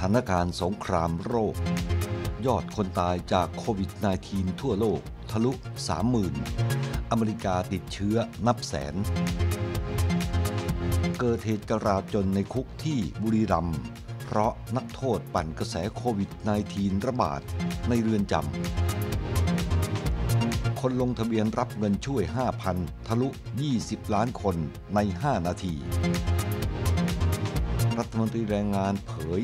ถานการณ์สงครามโรคยอดคนตายจากโควิด -19 ทั่วโลก ทะลุ 30,000 อเมริกาติดเชื้อนับแสน เกิดเหตุกราจนในคุกที่บุรีรัมย์เพราะนักโทษปั่นกระแสโควิด -19 ระบาด ในเรือนจำ คนลงทะเบียนรับเงินช่วย 5,000 ทะลุ 20 ล้านคนใน 5 นาที รัฐมนตรีแรงงานเผย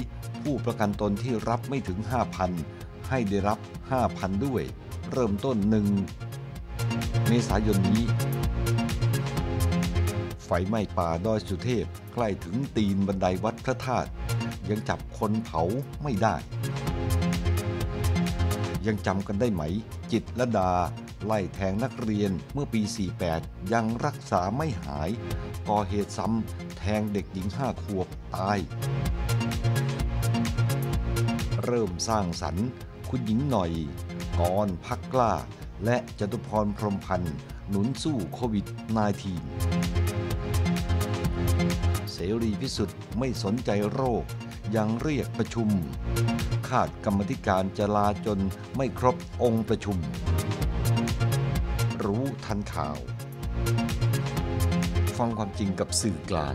ผู้ประกันตนที่รับไม่ถึง 5,000 ให้ได้รับ 5,000 ด้วย เริ่มต้นหนึ่งเมษายนนี้ไฟไหม้ป่าดอยสุเทพใกล้ถึงตีนบันไดวัดพระธาตุยังจับคนเผาไม่ได้ ยังจำกันได้ไหม จิตละดาไล่แทงนักเรียนเมื่อปี 48 ยังรักษาไม่หายก่อเหตุซ้ำแทงเด็กหญิงห้าขวบ ตายเริ่มสร้างสรรค์คุณหญิงหน่อยกอนพักกล้า และจตุพรพรมพันธ์หนุนสู้โควิด -19 เสรีพิสุทธิ์ไม่สนใจโรคยังเรียกประชุม ขาดกรรมธิการจะลาจนไม่ครบองค์ประชุม รู้ทันข่าว ฟังความจริงกับสื่อกลาง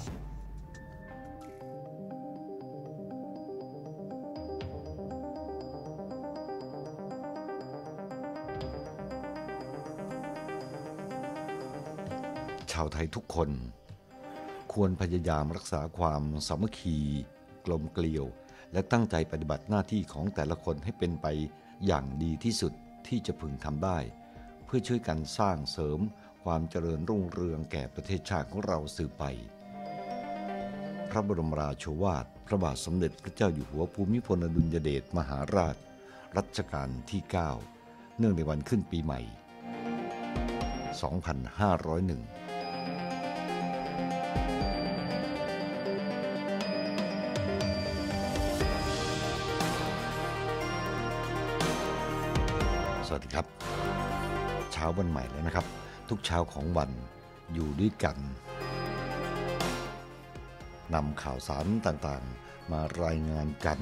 าวไทยทุกคนควรพยายามรักษาความสามัคคี กลมเกลียว และตั้งใจปฏิบัติหน้าที่ของแต่ละคนให้เป็นไปอย่างดีที่สุดที่จะพึงทำได้ เพื่อช่วยกันสร้างเสริมความเจริญรุ่งเรืองแก่ประเทศชาติของเราสืบไป พระบรมราโชวาทพระบาทสมเด็จพระเจ้าอยู่หัวภูมิพลอดุลยเดชมหาราช รัชกาลที่ 9 เนื่องในวันขึ้นปีใหม่ 2501วัสดีครับเช้าวันใหม่แล้วนะครับ ทุกเช้าของวันอยู่ด้วยกันนำข่าวสารต่างๆมารายงานกัน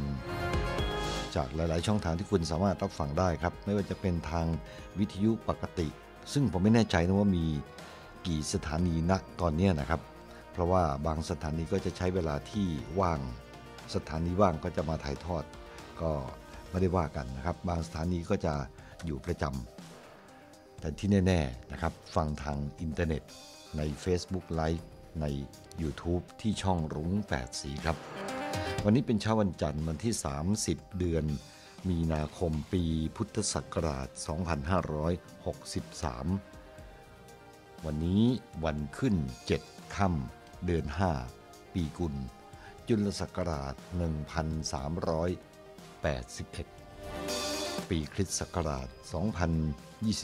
จากหลายๆ ช่องทางที่คุณสามารถรับฟังได้ครับ ไม่ว่าจะเป็นทางวิทยุปกติ ซึ่งผมไม่แน่ใจนะว่ามีกี่สถานีนะตอนนี้นะครับ เพราะว่าบางสถานีก็จะใช้เวลาที่ว่าง สถานีว่างก็จะมาถ่ายทอด ก็ไม่ได้ว่ากันนะครับ บางสถานีก็จะอยู่ประจำแต่ที่แน่ ๆ นะครับ ฟังทางอินเทอร์เน็ตใน Facebook Live ใน YouTube ที่ช่องรุ้ง8สีครับ วันนี้เป็นเช้าวันจันทร์วันที่ 30 เดือนมีนาคมปีพุทธศักราช 2563 วันนี้วันขึ้น 7ค่ำเดือน5 ปีกุลจุลศักราช1381ปีคริสต์ศักราช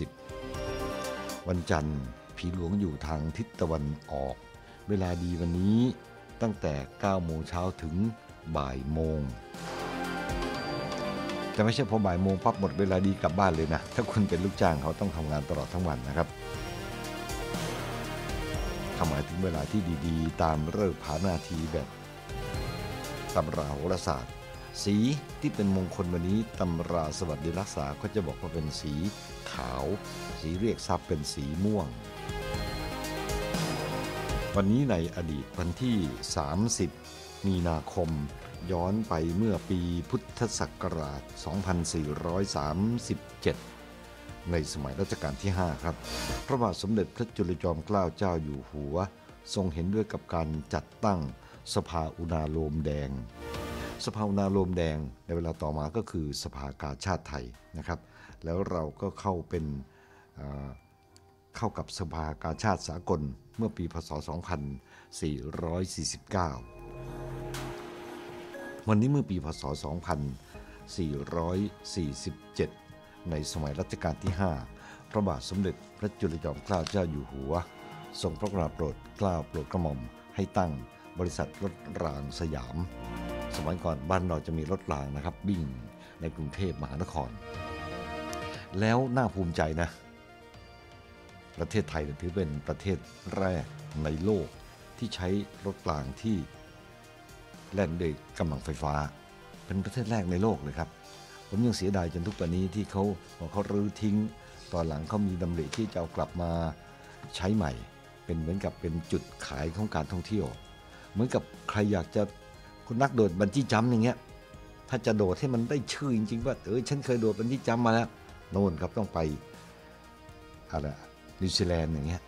2020 วันจันทร์ผีหลวงอยู่ทางทิศตะวันออก เวลาดีวันนี้ตั้งแต่ 9 โมงเช้าถึงบ่ายโมง แต่ไม่ใช่พอบ่ายโมงปั๊บหมดเวลาดีกลับบ้านเลยนะ ถ้าคุณเป็นลูกจ้างเขาต้องทำงานตลอดทั้งวันนะครับหมายถึงเวลาที่ดีๆ ตามเ่ิงผานาทีแบบตำราโหราศาสตร์สีที่เป็นมงคลวันนี้ตำราสวัสดิรักษา ก็จะบอกว่าเป็นสีขาว สีเรียกทรัพย์เป็นสีม่วง วันนี้ในอดีตวันที่ 30 มีนาคมย้อนไปเมื่อปีพุทธศักราช 2437 ในสมัยรัชกาลที่ 5 ครับพระบาทสมเด็จพระจุลจอมเกล้าเจ้าอยู่หัว ทรงเห็นด้วยกับการจัดตั้งสภาอุณาโลมแดงสภาวนาลมแดงในเวลาต่อมาก็คือสภากาชาติไทยนะครับ แล้วเราก็เข้าเป็นเข้ากับสภากาชาติสากลเมื่อปีพศ2449 วันนี้เมื่อปีพศ2447 ในสมัยรัชกาลที่5พระบาทสมเด็จพระจุลจอมเกล้าเจ้าอยู่หัวทรงพระกราบโปรดเกล้าโปรดกระหม่อม ให้ตั้งบริษัทรถรางสยามสมัยก่อนบ้านเราจะมีรถรางนะครับวิ่งในกรุงเทพมหานคร แล้วน่าภูมิใจนะ ประเทศไทยถือเป็นประเทศแรกในโลกที่ใช้รถรางที่แล่นด้วยกำลังไฟฟ้า เป็นประเทศแรกในโลกเลยครับ ผมยังเสียดายจนทุกวันนี้ ที่เขาเขารื้อทิ้ง ตอนหลังเขามีดำริที่จะเอากลับมาใช้ใหม่ เป็นเหมือนกับเป็นจุดขายของการท่องเที่ยว เหมือนกับใครอยากจะคุณนักโดดบันจี้จัมอย่างเงี้ย ถ้าจะโดดให้มันได้ชื่อจริงๆว่าเออฉันเคยโดดบันจี้จัมมาแล้ว โน่นครับต้องไปอะไรนิวซีแลนด์อย่างเงี้ย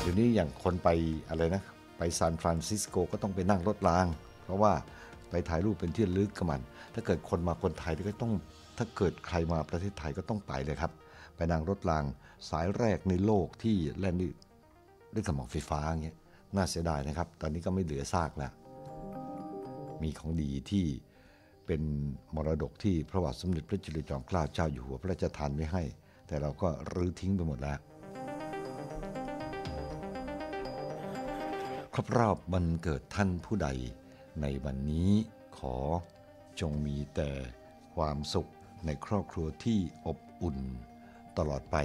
เดี๋ยวนี้อย่างคนไปอะไรนะไปซานฟรานซิสโกก็ต้องไปนั่งรถราง เพราะว่าไปถ่ายรูปเป็นที่ลึกกับมัน ถ้าเกิดคนมาคนไทยก็ต้องถ้าเกิดใครมาประเทศไทยก็ต้องไปเลยครับ ไปนั่งรถรางสายแรกในโลกที่แล่นด้วยด้วยกงไฟฟ้าอย่างเงี้ยน่าเสียดายนะครับ ตอนนี้ก็ไม่เหลือซากแล้ว มีของดีที่เป็นมรดกที่พระบาทสมเด็จพระจุลจอมเกล้าเจ้าอยู่หัวพระราชทานไว้ให้ แต่เราก็รื้อทิ้งไปหมดแล้ว ครบรอบวันเกิดท่านผู้ใดในวันนี้ขอจงมีแต่ความสุขในครอบครัวที่อบอุ่นตลอดไป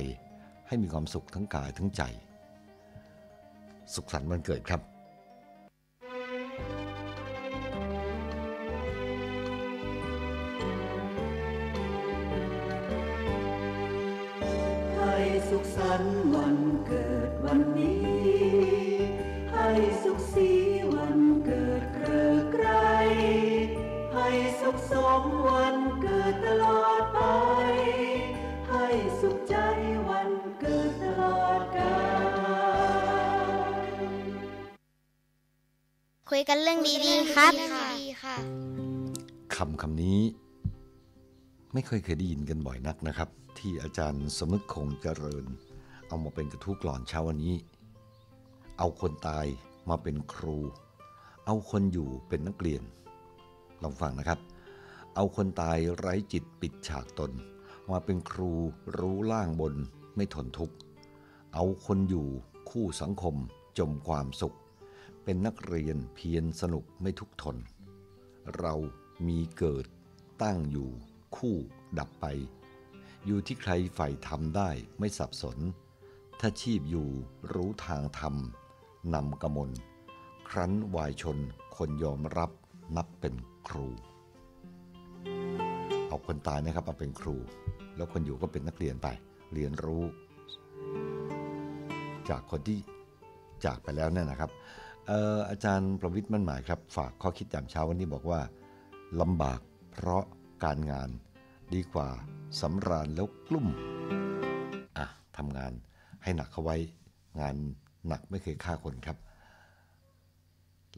ให้มีความสุขทั้งกายทั้งใจสุขสันต์วันเกิดครับ ให้สุขสันต์วันเกิดวันนี้ ให้สุขสีวันเกิดเกลือไกร ให้สุขสมวันเกิดตลอดไปยกันเรื่องดีๆครับคำคำนี้ ไม่เคยเคยได้ยินกันบ่อยนักนะครับ ที่อาจารย์สมึกคงเจริญ เอามาเป็นกระทู้กลอนเช้าวันนี้ เอาคนตายมาเป็นครู เอาคนอยู่เป็นนักเรียน ลองฟังนะครับ เอาคนตายไร้จิตปิดฉากตน มาเป็นครูรู้ล่างบนไม่ทนทุกข์เอาคนอยู่คู่สังคมจมความสุขเป็นนักเรียนเพียรสนุกไม่ทุกทน เรามีเกิดตั้งอยู่คู่ดับไป อยู่ที่ใครใฝ่ทำได้ไม่สับสน ถ้าชีพอยู่รู้ทางทำนำกระมลครั้นวายชนคนยอมรับนับเป็นครูเอาคนตายนะครับมาเป็นครู แล้วคนอยู่ก็เป็นนักเรียนไปเรียนรู้ จากคนที่จากไปแล้วเนี่ยนะครับอาจารย์ประวิทย์มั่นหมายครับ ฝากข้อคิดยามเช้าวันนี้บอกว่าลำบากเพราะการงานดีกว่าสำราญแล้วกลุ่มอ่ะทำงานให้หนักเข้าไว้ งานหนักไม่เคยฆ่าคนครับ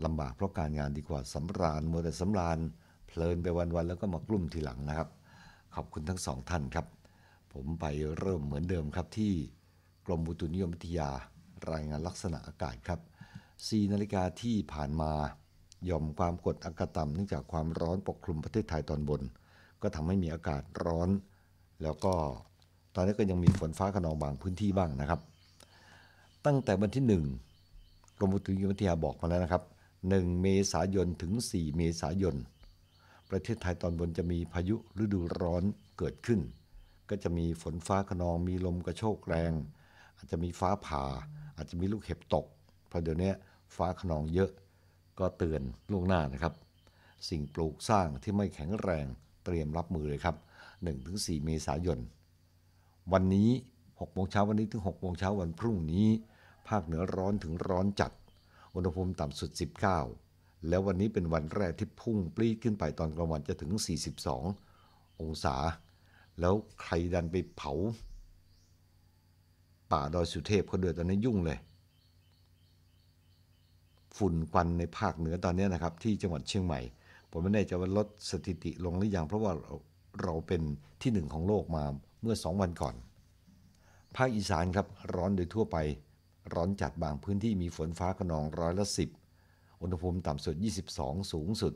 ลำบากเพราะการงานดีกว่าสำราญมัวแต่สำราญเพลินไปวันๆแล้วก็มากลุ่มทีหลังนะครับ ขอบคุณทั้งสองท่านครับ ผมไปเริ่มเหมือนเดิมครับที่กรมอุตุนิยมวิทยารายงานลักษณะอากาศครับ4นาฬิกาที่ผ่านมาหย่อมความกดอากาศต่ำเนื่องจากความร้อนปกคลุมประเทศไทยตอนบน ก็ทำให้มีอากาศร้อน แล้วก็ตอนนี้ก็ยังมีฝนฟ้าขนองบางพื้นที่บ้างนะครับ ตั้งแต่วันที่ 1กรมอุตุนิยมวิทยาบอกมาแล้วนะครับ 1 เมษายนถึง 4 เมษายนประเทศไทยตอนบนจะมีพายุฤดูร้อนเกิดขึ้น ก็จะมีฝนฟ้าขนองมีลมกระโชกแรง อาจจะมีฟ้าผ่า อาจจะมีลูกเห็บตกเพราะเดี๋ยวนี้ฟ้าขนองเยอะก็เตือนล่วงหน้านะครับ สิ่งปลูกสร้างที่ไม่แข็งแรงเตรียมรับมือเลยครับ 1-4 เมษายน วันนี้6โมงเช้าวันนี้ถึง6โมงเช้าวันพรุ่งนี้ ภาคเหนือร้อนถึงร้อนจัด อุณหภูมิต่ำสุด 19 แล้ววันนี้เป็นวันแรกที่พุ่งปลีขึ้นไปตอนกลางวันจะถึง 42 องศา แล้วใครดันไปเผาป่าดอยสุเทพเขาเดือดตอนนี้ยุ่งเลยฝุ่นควันในภาคเหนือตอนนี้นะครับ ที่จังหวัดเชียงใหม่ผมไม่แน่ใจว่าลดสถิติลงหรือยังเพราะว่าเราเป็นที่หนึ่งของโลกมาเมื่อสองวันก่อน ภาคอีสานครับ ร้อนโดยทั่วไปร้อนจัดบางพื้นที่มีฝนฟ้าขนองร้อยละสิบอุณหภูมิต่ำสุด 22 สูงสุด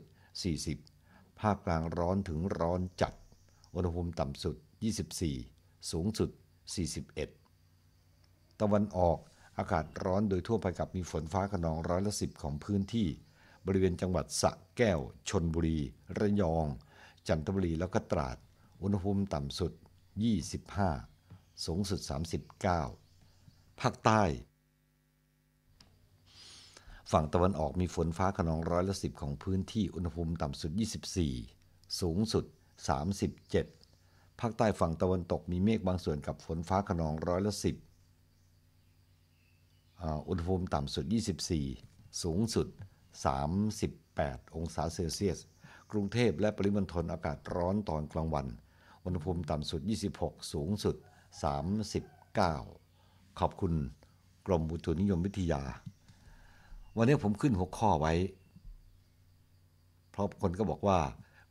40 ภาคกลางร้อนถึงร้อนจัด อุณหภูมิต่ำสุด 24 สูงสุด 41 ตะวันออกอากาศร้อนโดยทั่วไปกับมีฝนฟ้าขนองร้อยละสิบของพื้นที่ บริเวณจังหวัดสระแก้ว ชนบุรี ระยอง จันทบุรีแล้วก็ตราดอุณหภูมิต่ำสุด 25 สูงสุด 39 ภาคใต้ ฝั่งตะวันออกมีฝนฟ้าขนองร้อยละสิบของพื้นที่อุณหภูมิต่ำสุด 24 สูงสุด 37 ภาคใต้ฝั่งตะวันตกมีเมฆบางส่วนกับฝนฟ้าขนองร้อยละสิบอุณหภูมิต่ำสุด 24 สูงสุด 38 องศาเซลเซียส กรุงเทพและปริมณฑลอากาศร้อนตอนกลางวัน อุณหภูมิต่ำสุด 26 สูงสุด 39 ขอบคุณกรมอุตุนิยมวิทยา วันนี้ผมขึ้นหัวข้อไว้ เพราะคนก็บอกว่า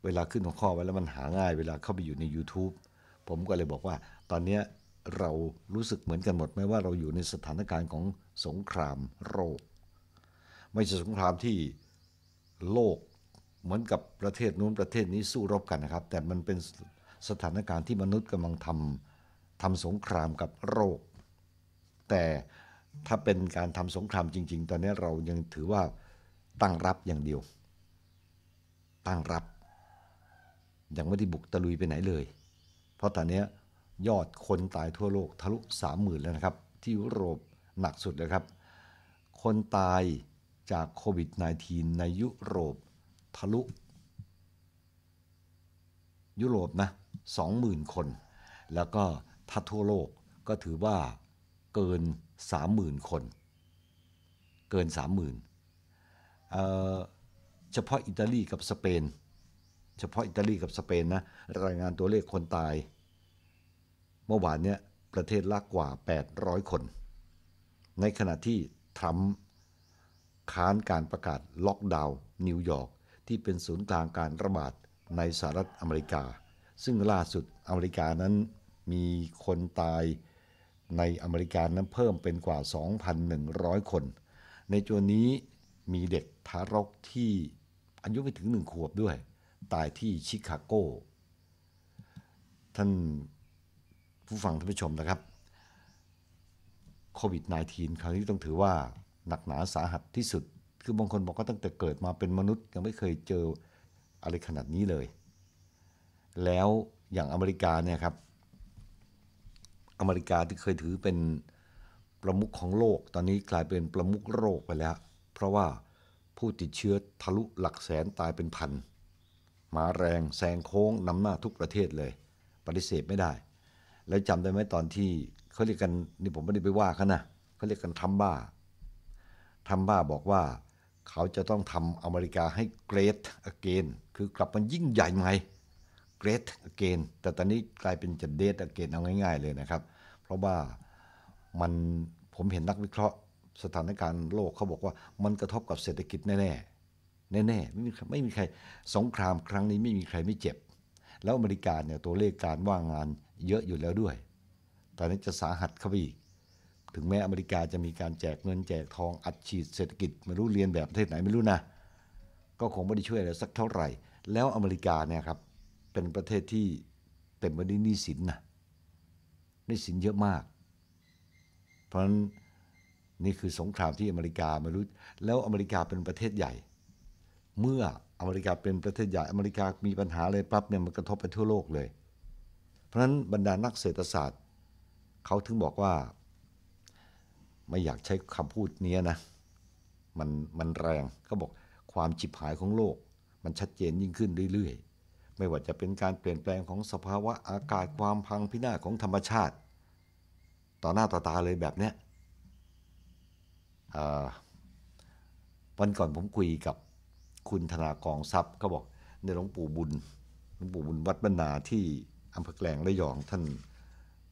เวลาขึ้นหัวข้อไว้แล้วมันหาง่าย เวลาเข้าไปอยู่ใน YouTube ผมก็เลยบอกว่า ตอนนี้เรารู้สึกเหมือนกันหมดไม่ว่าเราอยู่ในสถานการณ์ของสงครามโรค ไม่ใช่สงครามที่โลกเหมือนกับประเทศนู้นประเทศนี้สู้รบกันนะครับ แต่มันเป็นสถานการณ์ที่มนุษย์กำลังทำทำสงครามกับโรค แต่ถ้าเป็นการทำสงครามจริงๆ ตอนนี้เรายังถือว่าตั้งรับอย่างเดียว ตั้งรับยังไม่ได้บุกตะลุยไปไหนเลย เพราะตอนนี้ยอดคนตายทั่วโลก ทะลุสามหมื่นแล้วนะครับ ที่ยุโรปหนักสุดเลยครับ คนตายจากโควิด -19 ในยุโรปทะลุ ยุโรปนะ20,000 คน แล้วก็ถ้าทั่วโลกก็ถือว่าเกิน 30,000 คน เกิน 30,000เเฉพาะอิตาลีกับสเปน เฉพาะอิตาลีกับสเปนนะ รายงานตัวเลขคนตาย เมื่อวานเนี้ยประเทศละกว่า 800 คนในขณะที่ทรัมป์ค้านการประกาศล็อกดาวน์ นิวยอร์ก ที่เป็นศูนย์กลางการระบาดในสหรัฐอเมริกา ซึ่งล่าสุดอเมริกานั้นมีคนตายในอเมริกานั้นเพิ่มเป็นกว่า 2,100 คน ในจวนนี้มีเด็กทารกที่อายุไม่ถึงหนึ่งขวบด้วย ตายที่ชิคาโกท่านผู้ฟังท่านผู้ชมนะครับโควิด -19 คราวนี้ต้องถือว่า หนักหนาสาหัสที่สุด คือบางคนบอกว่าตั้งแต่เกิดมาเป็นมนุษย์ยังไม่เคยเจออะไรขนาดนี้เลย แล้วอย่างอเมริกาเนี่ยครับ อเมริกาที่เคยถือเป็นประมุขของโลกตอนนี้กลายเป็นประมุขโรคไปแล้ว เพราะว่าผู้ติดเชื้อทะลุหลักแสนตายเป็นพันมาแรงแซงโค้งนำหน้าทุกประเทศเลย ปฏิเสธไม่ได้ แล้วจำได้ไหมตอนที่เขาเรียกกัน นี่ผมไม่ได้ไปว่าเขานะเขาเรียกกันทำบ้าทำบ้าบอกว่า เขาจะต้องทำอเมริกาให้เกรดอเกนคือกลับมันยิ่งใหญ่ใหม่เกรดอเกนแต่ตอนนี้กลายเป็นจะเดทอเกนเอาง่ายๆเลยนะครับ เพราะว่ามัน ผมเห็นนักวิเคราะห์ สถานการณ์โลกเขาบอกว่ามันกระทบกับเศรษฐกิจแน่ๆ แน่ๆไม่มีไม่มีใครสงครามครั้งนี้ไม่มีใครไม่เจ็บแล้วอเมริกาเนี่ยตัวเลขการว่างงานเยอะอยู่แล้วด้วยตอนนี้จะสาหัสเข้าไปอีก ถึงแม้อเมริกาจะมีการแจกเงินแจกทองอัดฉีดเศรษฐกิจไม่รู้เรียนแบบประเทศไหนไม่รู้นะ ก็คงไม่ได้ช่วยอะไรสักเท่าไหร่ แล้วอเมริกาเนี่ยครับ เป็นประเทศที่เต็มไปด้วยหนี้สินนะหนี้สินเยอะมาก เพราะฉะนั้นนี่คือสงครามที่อเมริกาไม่รู้ แล้วอเมริกาเป็นประเทศใหญ่ เมื่ออเมริกาเป็นประเทศใหญ่อเมริกามีปัญหาอะไรปั๊บเนี่ยมันกระทบไปทั่วโลกเลย เพราะฉะนั้นบรรดานักเศรษฐศาสตร์เขาถึงบอกว่าไม่อยากใช้คำพูดนี้นะมันมันแรงเขาบอกความจิบหายของโลก มันชัดเจนยิ่งขึ้นเรื่อยๆ ไม่ว่าจะเป็นการเปลี่ยนแปลงของสภาวะอากาศความพังพินาศของธรรมชาติ ต่อหน้าต่อตาเลยแบบเนี้ยวันก่อนผมคุยกับคุณธนากองทรัพย์เขาบอกในหลวงปู่บุญหลวงปู่บุญวัดบรรณาที่อำเภอแกลงระยองท่าน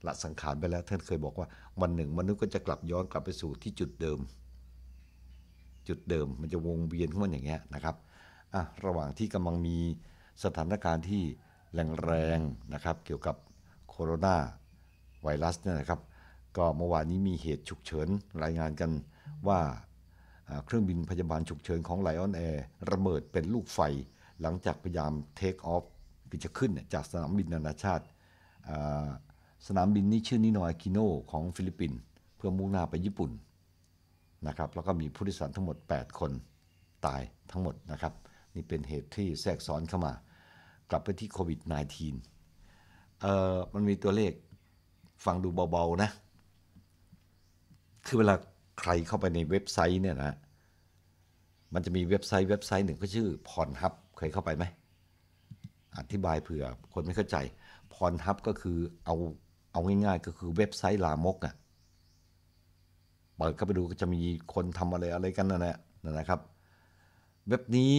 ละสังขารไปแล้วท่านเคยบอกว่า วันหนึ่งมนุษย์ก็จะกลับย้อนกลับไปสู่ที่จุดเดิม จุดเดิมมันจะวงเวียนขึ้นมาอย่างเงี้ยนะครับอ่ะระหว่างที่กำลังมีสถานการณ์ที่แรงๆนะครับ เกี่ยวกับโคโรนาไวรัสเนี่ยนะครับ ก็เมื่อวานนี้มีเหตุฉุกเฉินรายงานกันว่าเครื่องบินพยาบาลฉุกเฉินของไลออนแอร์ระเบิดเป็นลูกไฟหลังจากพยายามเทคออฟคือจะขึ้นจากสนามบินนานาชาติสนามบินนี้ชื่อนิโนอากิโนของฟิลิปปินส์เพื่อมุ่งหน้าไปญี่ปุ่นนะครับแล้วก็มีผู้โดยสารทั้งหมด 8 คนตายทั้งหมดนะครับ นี่เป็นเหตุที่แทรกซ้อนเข้ามากลับไปที่โควิด -19 เอ่อมันมีตัวเลขฟังดูเบา ๆ นะ คือเวลาใครเข้าไปในเว็บไซต์เนี่ยนะมันจะมีเว็บไซต์เว็บไซต์หนึ่งก็ชื่อพรทับเคยเข้าไปไหมอธิบายเผื่อคนไม่เข้าใจพรทับก็คือเอาเอาง่าย ๆ ก็คือเว็บไซต์ลามกอ่ะเปิดเข้าไปดูก็จะมีคนทำอะไรอะไรกันนั่นแหละนะครับ เว็บนี้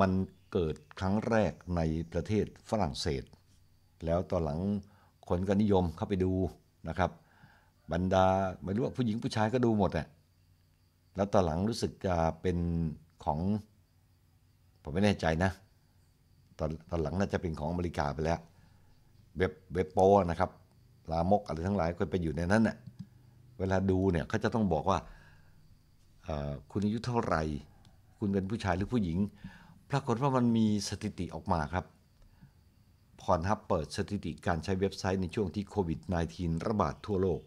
มันเกิดครั้งแรกในประเทศฝรั่งเศส แล้วตอนหลังคนก็นิยมเข้าไปดูนะครับ บรรดา ไม่รู้ว่าผู้หญิงผู้ชายก็ดูหมดอ่ะแล้วตอนหลังรู้สึกจะเป็นของ ผมไม่แน่ใจนะตอนตอนหลังน่าจะเป็นของอเมริกาไปแล้ว เว็บเว็บโปนะครับลามก อะไรทั้งหลายก็ไปอยู่ในนั้นน่ะ เวลาดูเนี่ย เขาจะต้องบอกว่าคุณอายุเท่าไหร่ คุณเป็นผู้ชายหรือผู้หญิงปรากฏว่ามันมีสถิติออกมาครับพรทับเปิดสถิติการใช้เว็บไซต์ในช่วงที่โควิด -19 ระบาดทั่วโลก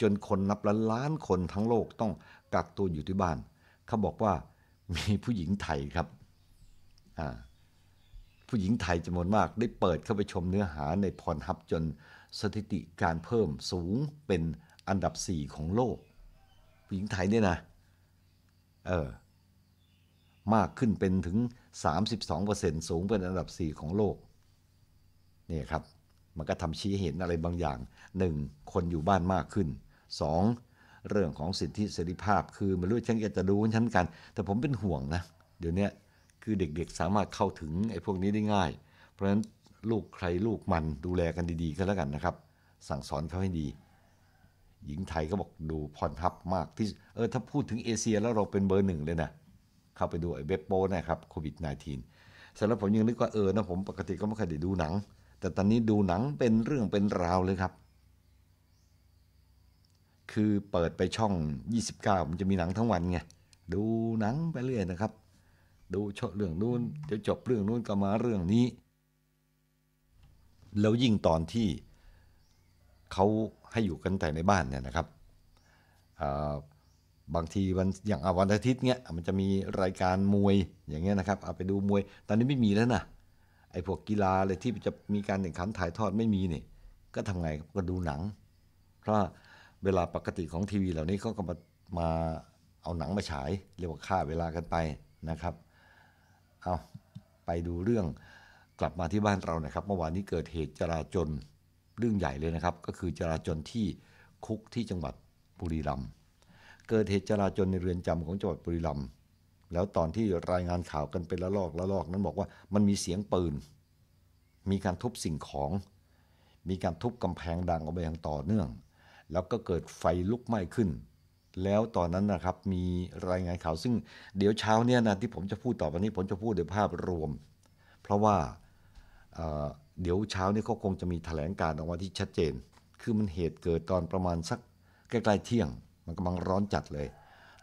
จนคนนับล้านล้านคนทั้งโลกต้องกักตัวอยู่ที่บ้าน เขาบอกว่ามีผู้หญิงไทยครับ ผู้หญิงไทยจำนวนมาก ได้เปิดเข้าไปชมเนื้อหาในพรทับจนสถิติการเพิ่มสูงเป็นอันดับ 4 ของโลก ผู้หญิงไทยเนี่ยนะ เออ มากขึ้นเป็นถึง 32%สูงเป็นอันดับ 4 ของโลก นี่ครับ มันก็ทำชี้เห็นอะไรบางอย่าง 1. คนอยู่บ้านมากขึ้น 2. เรื่องของสิทธิเสรีภาพคือ ไม่รู้ฉันจะดูฉันกัน แต่ผมเป็นห่วงนะ เดี๋ยวนี้คือเด็กๆสามารถเข้าถึงไอ้พวกนี้ได้ง่าย เพราะฉะนั้นลูกใครลูกมันดูแลกันดีๆก็แล้วกันนะครับ สั่งสอนเขาให้ดี หญิงไทยก็บอกดูพรทับมากที่เออถ้าพูดถึงเอเชียแล้วเราเป็นเบอร์หนึ่งเลยนะ เข้าไปดูไอ้เว็บโป้นะครับโควิด -19 เสร็จแล้วผมยังนึกว่าเออนะผมปกติก็ไม่เคยได้ดูหนัง แต่ตอนนี้ดูหนังเป็นเรื่องเป็นราวเลยครับ คือเปิดไปช่อง 29มันจะมีหนังทั้งวันไงดูหนังไปเรื่อยนะครับ ดูเรื่องนู้นเดี๋ยวจบเรื่องนู้นก็มาเรื่องนี้แล้วยิ่งตอนที่เขาให้อยู่กันแต่ในบ้านเนี่ยนะครับบางทีวันอย่างวันอาทิตย์เนี้ยมันจะมีรายการมวยอย่างเงี้ยนะครับเอาไปดูมวยตอนนี้ไม่มีแล้วนะไอ้พวกกีฬาอะไรที่จะมีการแข่งขันถ่ายทอดไม่มีเนี่ยก็ทำไงก็ดูหนัง เพราะเวลาปกติของทีวีเหล่านี้เขาก็มามาเอาหนังมาฉาย เรียกว่าฆ่าเวลากันไปนะครับเอาไปดูเรื่องกลับมาที่บ้านเรานะครับ เมื่อวานนี้เกิดเหตุจราจนเรื่องใหญ่เลยนะครับ ก็คือจราจนที่คุกที่จังหวัดบุรีรัมย์เกิดเหตุจราจนในเรือนจำของจังหวัดบุรีรัมย์แล้วตอนที่รายงานข่าวกันเป็นละลอกละลอกนั้นบอกว่ามันมีเสียงปืนมีการทุบสิ่งของ มีการทุบกำแพงดังออกไปอย่างต่อเนื่อง แล้วก็เกิดไฟลุกไหม้ขึ้น แล้วตอนนั้นนะครับมีรายงานข่าวซึ่งเดี๋ยวเช้าเนี่ยนะที่ผมจะพูดต่อไปนี้ผมจะพูดโดยภาพรวม เพราะว่าเดี๋ยวเช้านี้เขาคงจะมีถแถลงการออกมาที่ชัดเจน คือมันเหตุเกิดตอนประมาณสักใกล้ๆเที่ยง มันกำลังร้อนจัดเลย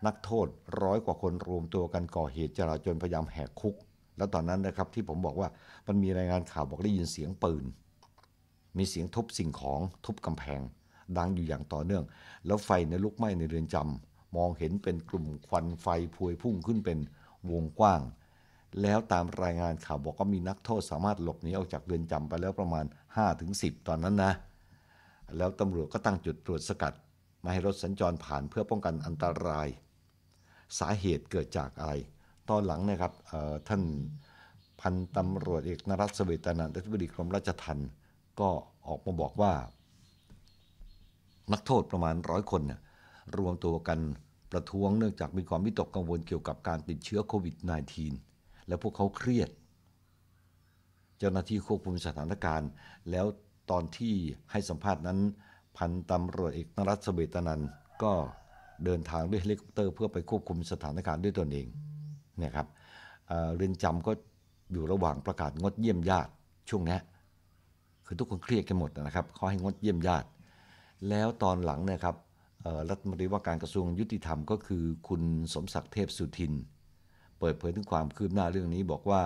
นักโทษร้อยกว่าคนรวมตัวกันก่อเหตุจราจนพยายามแหกคุก แล้วตอนนั้นนะครับที่ผมบอกว่ามันมีรายงานข่าวบอกได้ยินเสียงปืน มีเสียงทุบสิ่งของทุบกำแพง ดังอยู่อย่างต่อเนื่อง แล้วไฟในลุกไหม้ในเรือนจำมองเห็นเป็นกลุ่มควันไฟพวยพุ่งขึ้นเป็นวงกว้างแล้วตามรายงานข่าวบอกว่ามีนักโทษสามารถหลบหนีออกจากเรือนจำไปแล้วประมาณ 5-10 ตอนนั้นนะ แล้วตำรวจก็ตั้งจุดตรวจสกัดไม่ให้รถสัญจรผ่านเพื่อป้องกันอันตราย สาเหตุเกิดจากอะไรตอนหลังนะครับท่านพันตำรวจเอกนรัตเสวตนันท์อธิบดีกรมราชทัณฑ์ก็ออกมาบอกว่านักโทษประมาณร้อยคนเนี่ยรวมตัวกันประท้วงเนื่องจากมีความวิตกกังวลเกี่ยวกับการติดเชื้อโควิด -19 แล้วพวกเขาเครียด เจ้าหน้าที่ควบคุมสถานการณ์ แล้วตอนที่ให้สัมภาษณ์นั้น พันตำรวจเอกนรัตเสเบตนันก็เดินทางด้วยเฮลิคอปเตอร์เพื่อไปควบคุมสถานการณ์ด้วยตนเอง เนี่ยครับเรือนจำก็อยู่ระหว่างประกาศงดเยี่ยมญาติช่วงนี้คือทุกคนเครียดกันหมดนะครับเขาให้งดเยี่ยมญาติ แล้วตอนหลังเนี่ยครับรัฐมนตรีว่าการกระทรวงยุติธรรมก็คือ คุณสมศักดิ์เทพสุทินเปิดเผยถึงความคืบหน้าเรื่องนี้บอกว่า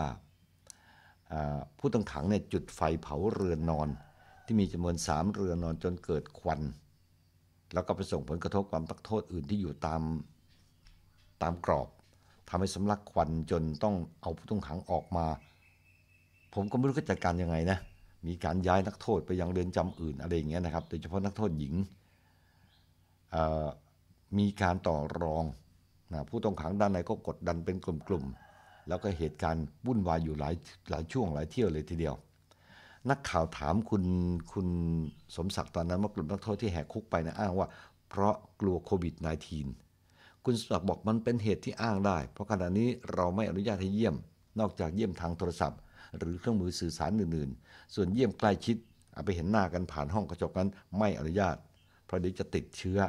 ผู้ต้องขังเนี่ยจุดไฟเผาเรือนนอน ที่มีจำนวนสามเรือนนอนจนเกิดควัน แล้วก็ไปส่งผลกระทบความตักโทษอื่นที่อยู่ตามตามกรอบทำให้สำลักควันจนต้องเอาผู้ต้องขังออกมา ผมก็ไม่รู้จะจัดการยังไงนะมีการย้ายนักโทษไปยังเรือนจำอื่นอะไรอย่างเงี้ยนะครับโดยเฉพาะนักโทษหญิงมีการต่อรองนะผู้ต้องขังด้านในก็กดดันเป็นกลุ่มๆ แล้วก็เหตุการณ์วุ่นวายอยู่หลายหลายช่วงหลายเที่ยวเลยทีเดียว นักข่าวถามคุณ คุณสมศักดิ์ตอนนั้นว่ากลุ่มนักโทษที่แหกคุกไปนะอ้างว่า เพราะกลัวโควิด -19 คุณสมศักดิ์บอกมันเป็นเหตุที่อ้างได้ เพราะขณะนี้เราไม่อนุญาตให้เยี่ยม นอกจากเยี่ยมทางโทรศัพท์หรือเครื่องมือสื่อสารอื่นๆ ส่วนเยี่ยมใกล้ชิดเอาไปเห็นหน้ากันผ่านห้องกระจกนั้นไม่อนุญาต เพราะเดี๋ยวจะติดเชื้อ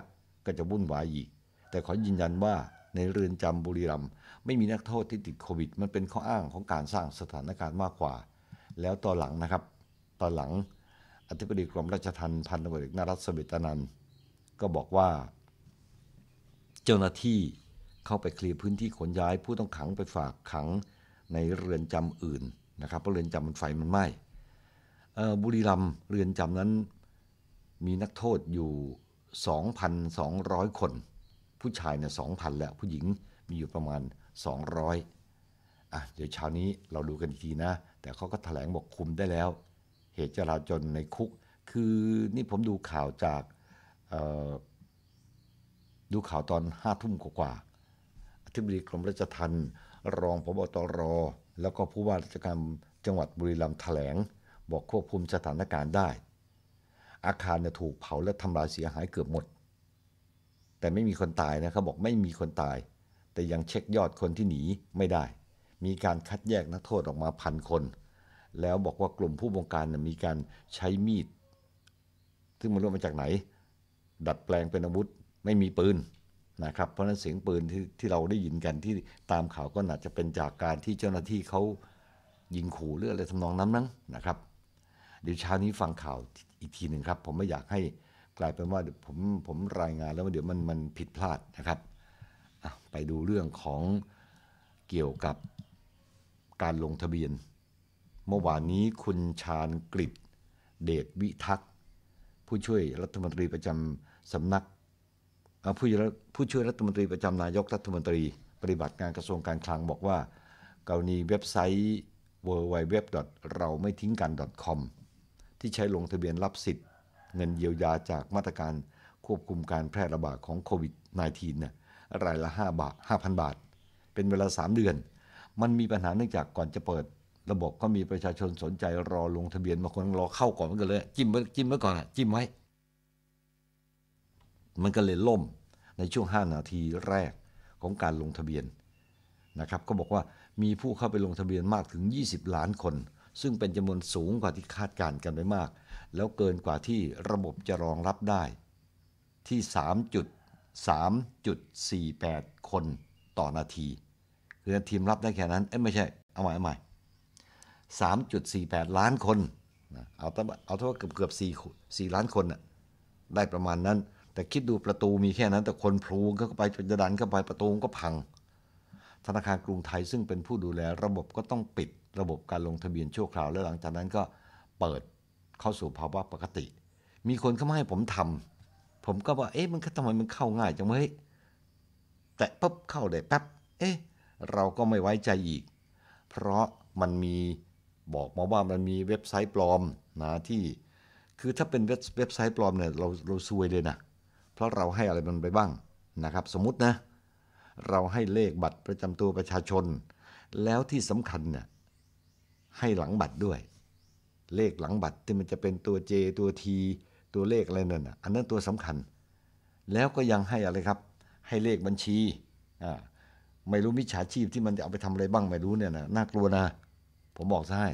ก็จะวุ่นวายอีก แต่ขอยืนยันว่าในเรือนจำบุรีรัมไม่มีนักโทษที่ติดโควิด มันเป็นข้ออ้างของการสร้างสถานการณ์มากกว่า แล้วตอนหลังนะครับตอนหลังอธิบดีกรมราชทัณฑ์พันตำรวจเอกนรัตสเวตนันก็บอกว่าเจ้าหน้าที่เข้าไปเคลียร์พื้นที่ขนย้าย ผู้ต้องขังไปฝากขังในเรือนจำอื่นนะครับเพราะเรือนจำมันไฟมันไหม้บุรีรัมเรือนจำนั้นมีนักโทษอยู่ 2,200 คนผู้ชายเนี่ยสองพันแล้วผู้หญิงมีอยู่ประมาณ 200 อ่ะ เดี๋ยวเช้านี้เราดูกันอีกทีนะ แต่เขาก็ถแถลงบอกคุมได้แล้ว เหตุจราจนในคุกคือนี่ผมดูข่าวจากดูข่าวตอนห้าทุ่มกว่าอธิบดีกรมราชทัณฑ์รองพบตร แล้วก็ผู้ว่าราชการจังหวัดบุรีรัมย์แถลงบอกควบคุมสถานการณ์ได้ อาคารเนี่ยถูกเผาและทำลายเสียหายเกือบหมดแต่ไม่มีคนตายนะเขาบอกไม่มีคนตาย แต่ยังเช็คยอดคนที่หนีไม่ได้ มีการคัดแยกนักโทษออกมาพันคน แล้วบอกว่ากลุ่มผู้บงการมีการใช้มีดซึ่งมันรู้มาจากไหน ดัดแปลงเป็นอาวุธไม่มีปืนนะครับ เพราะนั้นเสียงปืนที่ที่เราได้ยินกันที่ตามข่าวก็น่าจะเป็นจากการที่เจ้าหน้าที่เขายิงขู่หรืออะไรทำนองนั้นนั่งนะครับเดี๋ยวเช้านี้ฟังข่าวอีกทีหนึ่งครับผมไม่อยากให้กลายเป็นว่าผมผมรายงานแล้วว่าเดี๋ยวมันมันผิดพลาดนะครับ ไปดูเรื่องของเกี่ยวกับการลงทะเบียน เมื่อวานนี้คุณชาญกฤษเดชวิทักษ์ ผู้ช่วยรัฐมนตรีประจำสำนักผู้ผู้ช่วยรัฐมนตรีประจำนายกรัฐมนตรีปฏิบัติงานกระทรวงการคลังบอกว่ากรณีเว็บไซต์ w w w เราไม่ทิ้งกัน .com ที่ใช้ลงทะเบียนรับสิทธิเงินเยียวยาจากมาตรการควบคุมการแพร่ระบาดของโควิด -19 เนี่ยรายละ 5 บาท 5,000 บาท เป็นเวลา 3 เดือน มันมีปัญหาเนื่องจากก่อนจะเปิดระบบก็มีประชาชนสนใจรอลงทะเบียนบางคนรอเข้าก่อนมันก็เลยจิ้มจิ้มไว้ก่อนจิ้มไว้ มันก็เลยล่มในช่วง 5 นาทีแรกของการลงทะเบียนนะครับ ก็บอกว่ามีผู้เข้าไปลงทะเบียนมากถึง 20 ล้านคนซึ่งเป็นจำนวนสูงกว่า ที่คาดการณ์กันไวมาก แล้วเกินกว่าที่ระบบจะรองรับได้ที่ 3.3.48 คนต่อนาที คือทีมรับได้แค่นั้น เอ้ไม่ใช่ เอาใหม่เอาใหม่ 3.48 ล้านคน เอาเอาเท่าเกือบเกือบ4 4ล้านคนนะได้ประมาณนั้น แต่คิดดูประตูมีแค่นั้น แต่คนพลูก็ไปจะดันเข้าไปประตูก็พัง ธนาคารกรุงไทยซึ่งเป็นผู้ดูแล ระบบก็ต้องปิดระบบการลงทะเบียนชั่วคราวแล้วหลังจากนั้นก็เปิดเข้าสู่ภาวะปกติ มีคนเข้ามาให้ผมทำ ผมก็ว่าเอ๊ะมันทำไมมันเข้าง่ายจังเฮ้ยแต่ปุ๊บเข้าได้แป๊บ เอ๊ะเราก็ไม่ไว้ใจอีก เพราะมันมีบอกมาว่ามันมีเว็บไซต์ปลอมนะที่ คือถ้าเป็นเว็บไซต์ปลอมเนี่ยเราเราซวยเลยนะ เพราะเราให้อะไรมันไปบ้างนะครับ สมมตินะ เราให้เลขบัตรประจำตัวประชาชน แล้วที่สำคัญเนี่ยให้หลังบัตรด้วย เลขหลังบัตรที่มันจะเป็นตัว J ตัว T ตัวเลขอะไรนั่นอ่อันนั้นตัวสำคัญ แล้วก็ยังให้อะไรครับ ให้เลขบัญชีอ่าไม่รู้มิจฉาชีพที่มันจะเอาไปทำอะไรบ้างไม่รู้เนี่ยนะน่ากลัวนะผมบอกซะให้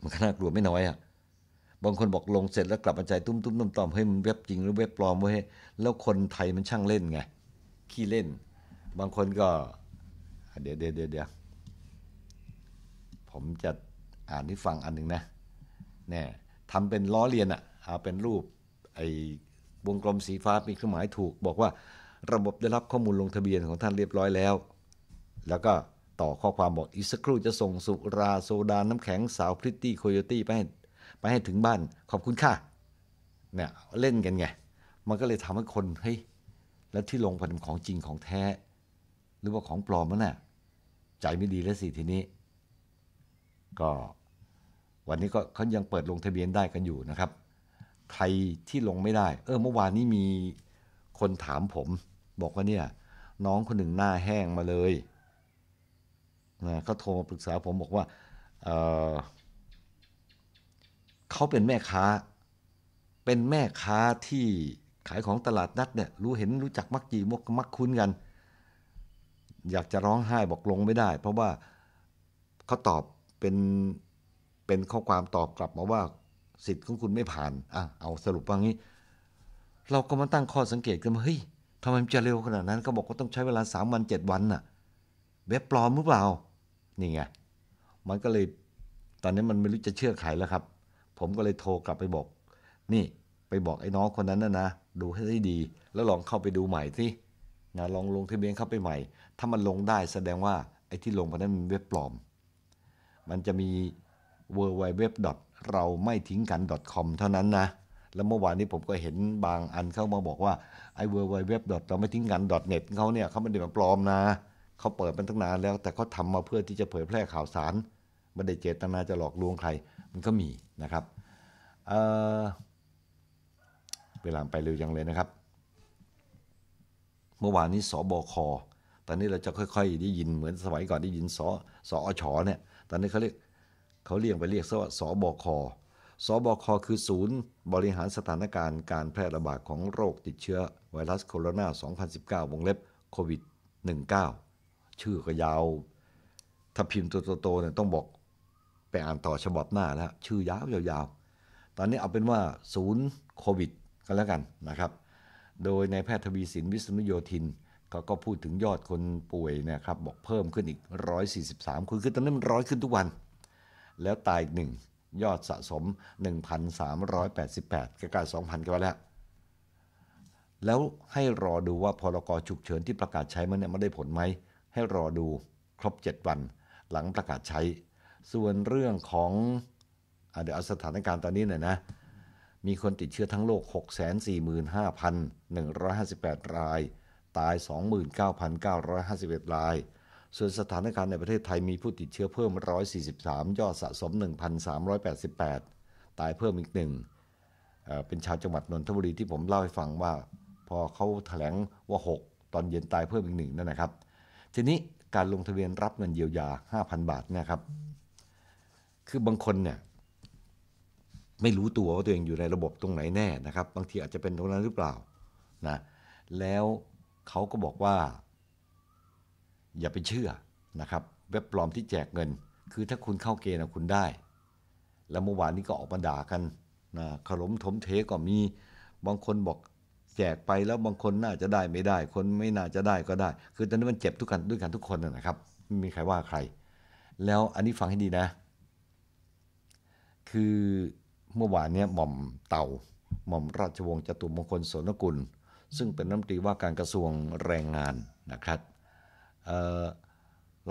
มันก็น่ากลัวไม่น้อยอ่ะบางคนบอกลงเสร็จแล้วกลับมาใจตุ้มตุ้มต่อมตอมเฮ้ยมันเว็บจริงหรือเว็บปลอมเว้ยแล้วคนไทยมันช่างเล่นไงขี้เล่น บางคนก็เดี๋ยวเดี๋ยวเดี๋ยวผมจะอ่านให้ฟังอันหนึ่งนะ นี่ทำเป็นล้อเลียนอะเอาเป็นรูปไอ้วงกลมสีฟ้า มีเครื่องหมายถูก บอกว่า ระบบได้รับข้อมูลลงทะเบียนของท่านเรียบร้อยแล้ว แล้วก็ต่อข้อความบอกอีกสักครู่จะส่งสุราโซดาน้ำแข็งสาว พริตตี้ โคโยตี้ไปให้ไปให้ถึงบ้านขอบคุณค่ะเนี่ยเล่นกันไง มันก็เลยทำให้คนเฮ้ย แล้วที่ลงพันของจริงของแท้ หรือว่าของปลอมมันน่ะใจไม่ดีแล้วสิทีนี้ก็วันนี้ก็เขายังเปิดลงทะเบียนได้กันอยู่นะครับใครที่ลงไม่ได้ เออเมื่อวานนี้มีคนถามผม บอกว่าเนี่ยน้องคนหนึ่งหน้าแห้งมาเลยนะเขาโทรมาปรึกษาผม บอกว่าเเขาเป็นแม่ค้า เป็นแม่ค้าที่ขายของตลาดนัด เนี่ย รู้เห็นรู้จักมักจีมกมักคุ้นกัน อยากจะร้องไห้บอกลงไม่ได้ เพราะว่าเขาตอบเป็นเป็นข้อความตอบกลับมาว่าสิทธิ์ของคุณไม่ผ่านอ่ะเอาสรุปว่างี้ เราก็มาตั้งข้อสังเกตกันว่าเฮ้ยทำไมมันจะเร็วขนาดนั้น ก็บอกว่าต้องใช้เวลาสามวันเจ็ดวันน่ะ เว็บปลอมหรือเปล่า นี่ไง มันก็เลยตอนนี้มันไม่รู้จะเชื่อใครแล้วครับ ผมก็เลยโทรกลับไปบอก นี่ไปบอกไอ้น้องคนนั้นนะนะดูให้ด้ดี แล้วลองเข้าไปดูใหม่สินะลองลงทะเบียนเข้าไปใหม่ ถ้ามันลงได้แสดงว่าไอ้ที่ลงไปนั้นมันเว็บปลอมมันจะมี w w w เราไม่ทิ้งกัน .com เท่านั้นนะ แล้วเมื่อวานนี้ผมก็เห็นบางอันเข้ามาบอกว่าไอ้ w w w เราไม่ทิ้งกัน .net เขาเนี่ยเขาไม่ได้มาปลอมนะ เขาเปิดมันตั้งนานแล้วแต่เขาทามาเพื่อที่จะเผยแพร่ข่าวสารไม่ได้เจตนาจะหลอกลวงใคร มันก็มีนะครับเวลาไปเร็วยังเลยนะครับ เมื่อวานนี้สบค ตอนนี้เราจะค่อยๆ ได้ยินเหมือนสมัยก่อนได้ยินสสอชอเนี่ยตอนนี้เขาเรียกเขาเรียกไปเรียกว่าสบค สบค คือ ศูนย์บริหารสถานการณ์การแพร่ระบาดของโรคติดเชื้อ ไวรัสโคโรนา 2019วงเล็บโควิด19ชื่อก็ยาว ถ้าพิมพ์ตัวโตๆเนี่ยต้องบอก ไปอ่านต่อฉบับหน้าแล้วชื่อยาวยาวๆ ตอนนี้เอาเป็นว่าศูนย์โควิดกันแล้วกันนะครับ โดยนายแพทย์ทวีสินวิษณุโยธินเขาก็พูดถึงยอดคนป่วยนะครับ บอกเพิ่มขึ้นอีก 143คนคือตอนนี้มันร้อยขึ้นทุกวัน แล้วตายอีกหนึ่งยอดสะสม 1,388กกา2,000กันแล้ว แล้วให้รอดูว่าพรกฉุกเฉินที่ประกาศใช้มันเนี่ยมันได้ผลไหม ให้รอดูครบ 7 วันหลังประกาศใช้ ส่วนเรื่องของอเดี๋ยวเอาสถานการณ์ตอนนี้หน่อยนะ มีคนติดเชื้อทั้งโลก645,158รายตาย 29,951ราย ส่วนสถานการณ์ในประเทศไทยมีผู้ติดเชื้อเพิ่ม 143ยอดสะสม 1,388 ตายเพิ่มอีกหนึ่ง เป็นชาวจังหวัดนนทบุรีที่ผมเล่าให้ฟังว่า พอเขาถแถลงว่า 6 ตอนเย็นตายเพิ่มอีกหนึ่งนั่นนะครับ ทีนี้การลงทะเบียนรับเงินเยียวยา 5,000 บาทนะครับ คือบางคนเนี่ย ไม่รู้ตัวว่าตัวเองอยู่ในระบบตรงไหนแน่นะครับ บางทีอาจจะเป็นตรงนั้นหรือเปล่านะ แล้วเขาก็บอกว่าอย่าไปเชื่อนะครับ เว็บปลอมที่แจกเงิน คือถ้าคุณเข้าเกณฑ์คุณได้ แล้วเมื่อวานนี้ก็ออกมาด่ากันนะขลมถมเทก็มีบางคนบอกแจกไป แล้วบางคนน่าจะได้ไม่ได้ คนไม่น่าจะได้ก็ได้ คือตอนนี้มันเจ็บทุกคันด้วยกันทุกคนนะครับ ไม่มีใครว่าใคร แล้วอันนี้ฟังให้ดีนะ คือเมื่อวานเนี้ยหม่อมเต่า หม่อมราชวงศ์จตุมงคลโสนกุลซึ่งเป็นรัฐมนตรีว่าการกระทรวงแรงงานนะครับ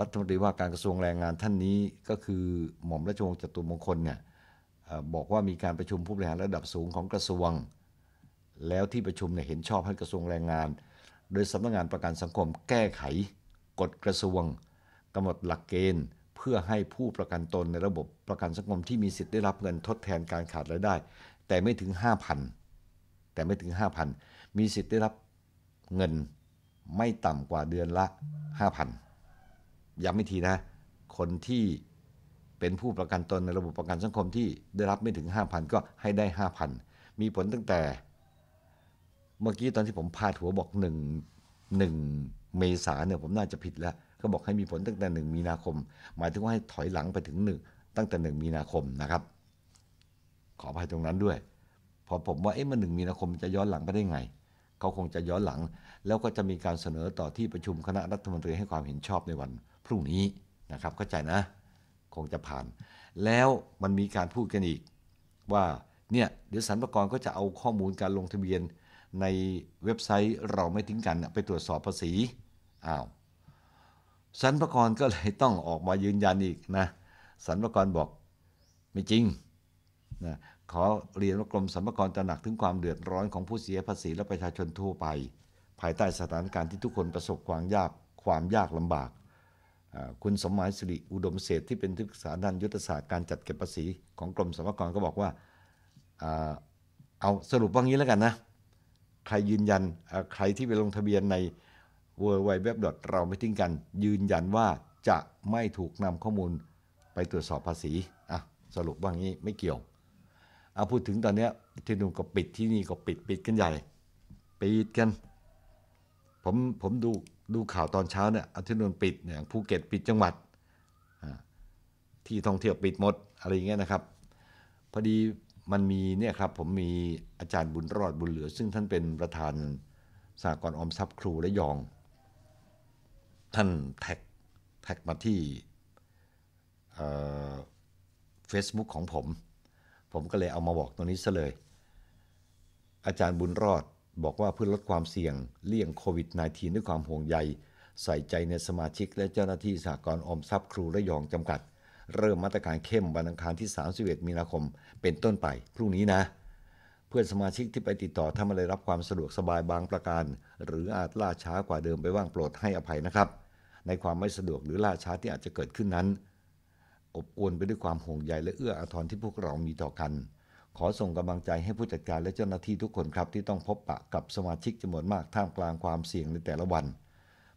รัฐมนตรีว่าการกระทรวงแรงงานท่านนี้ก็คือ หม่อมราชวงศ์จตุมงคลเนี่ยบอกว่ามีการประชุมผู้บริหารระดับสูงของกระทรวง แล้วที่ประชุมเนี่ยเห็นชอบให้กระทรวงแรงงาน โดยสำนักงงานประกันสังคม แก้ไขกฎกระทรวงกำหนดหลักเกณฑ์ เพื่อให้ผู้ประกันตนในระบบประกันสังคมที่มีสิทธิ์ได้รับเงินทดแทนการขาดรายได้ แต่ไม่ถึง 5,000 แต่ไม่ถึง 5,000มีสิทธิ์ได้รับเงินไม่ต่ำกว่าเดือนละ 5,000ย้ำอีกทีนะ คนที่เป็นผู้ประกันตนในระบบประกันสังคมที่ได้รับไม่ถึง5,000ก็ให้ได้5,000 มีผลตั้งแต่เมื่อกี้ตอนที่ผมพาดหัวบอก1 1เมษาเนี่ยผมน่าจะผิดแล้ว ก็บอกให้มีผลตั้งแต่ 1 มีนาคม หมายถึงว่าให้ถอยหลังไปถึง 1 ตั้งแต่1มีนาคมนะครับ ขออภัยตรงนั้นด้วย พอผมว่าเอ๊ะมันหนึ่งมีนาคมจะย้อนหลังไปได้ไงเขาคงจะย้อนหลังแล้วก็จะมีการเสนอต่อที่ประชุมคณะรัฐมนตรีให้ความเห็นชอบในวันพรุ่งนี้นะครับ เข้าใจนะ คงจะผ่าน แล้วมันมีการพูดกันอีก ว่าเนี่ย เดี๋ยวสรรพากรก็จะเอาข้อมูลการลงทะเบียนในเว็บไซต์เราไม่ทิ้งกัน ไปตรวจสอบภาษีอ้าวสรรพากรก็เลยต้องออกมายืนยันอีกนะสรรพากร บอกไม่จริงนะขอเรียนว่ากรมสรรพากรตระหนักถึงความเดือดร้อนของผู้เสียภาษีและประชาชนทั่วไป ภายใต้สถานการณ์ที่ทุกคนประสบความยาก ความยากลำบาก คุณสมหมายสิริ อุดมเศษที่เป็นที่ปรึกษาด้านยุทธศาสตร์การจัดเก็บภาษีของกรมสรรพากรก็บอกว่า เอาสรุปว่างี้แล้วกันนะ ใครยืนยัน ใครที่ไปลงทะเบียนใน w w w เราไม่ทิ้งกันยืนยันว่าจะไม่ถูกนำข้อมูลไปตรวจสอบภาษีอ่ะสรุปว่างี้ไม่เกี่ยวเอาพูดถึงตอนนี้ที่นู่นก็ปิดที่นี่ก็ปิดปิดกันใหญ่ ปิดกัน ผมผมดูดูข่าวตอนเช้าเนี่ยที่นู่นปิดอย่างภูเก็ตปิดจังหวัด ที่ท่องเที่ยวปิดหมดอะไรเงี้ยนะครับ พอดีมันมีเนี่ยครับผมมีอาจารย์บุญรอดบุญเหลือ ซึ่งท่านเป็นประธานสากลออมทรัพย์ครูและยอง ท่านแท็กแท็กมาที่เฟซบุ๊กของผมผมก็เลยเอามาบอกตรงนี้ซะเลย อาจารย์บุญรอดบอกว่าเพื่อลดความเสี่ยง เลี่ยงโควิด -19 ด้วยความห่วงใยใส่ใจในสมาชิกและเจ้าหน้าที่สหกรออมทรัพย์ครูระยองจำกัด เริ่มมาตรการเข้มวันอังคารที่31มีนาคม เป็นต้นไปพรุ่งนี้นะ เพื่อนสมาชิกที่ไปติดต่อถ้าไม่ได้รับความสะดวกสบายบางประการ หรืออาจล่าช้ากว่าเดิมไปว่างโปรดให้อภัยนะครับ ในความไม่สะดวกหรือล่าช้าที่อาจจะเกิดขึ้นนั้นอบอวลไปด้วยความห่วงใยและเอื้ออาทรที่พวกเรามีต่อกัน ขอส่งกำลังใจให้ผู้จัดการและเจ้าหน้าที่ทุกคนครับที่ต้องพบปะกับสมาชิกจำนวนมากท่ามกลางความเสี่ยงในแต่ละวัน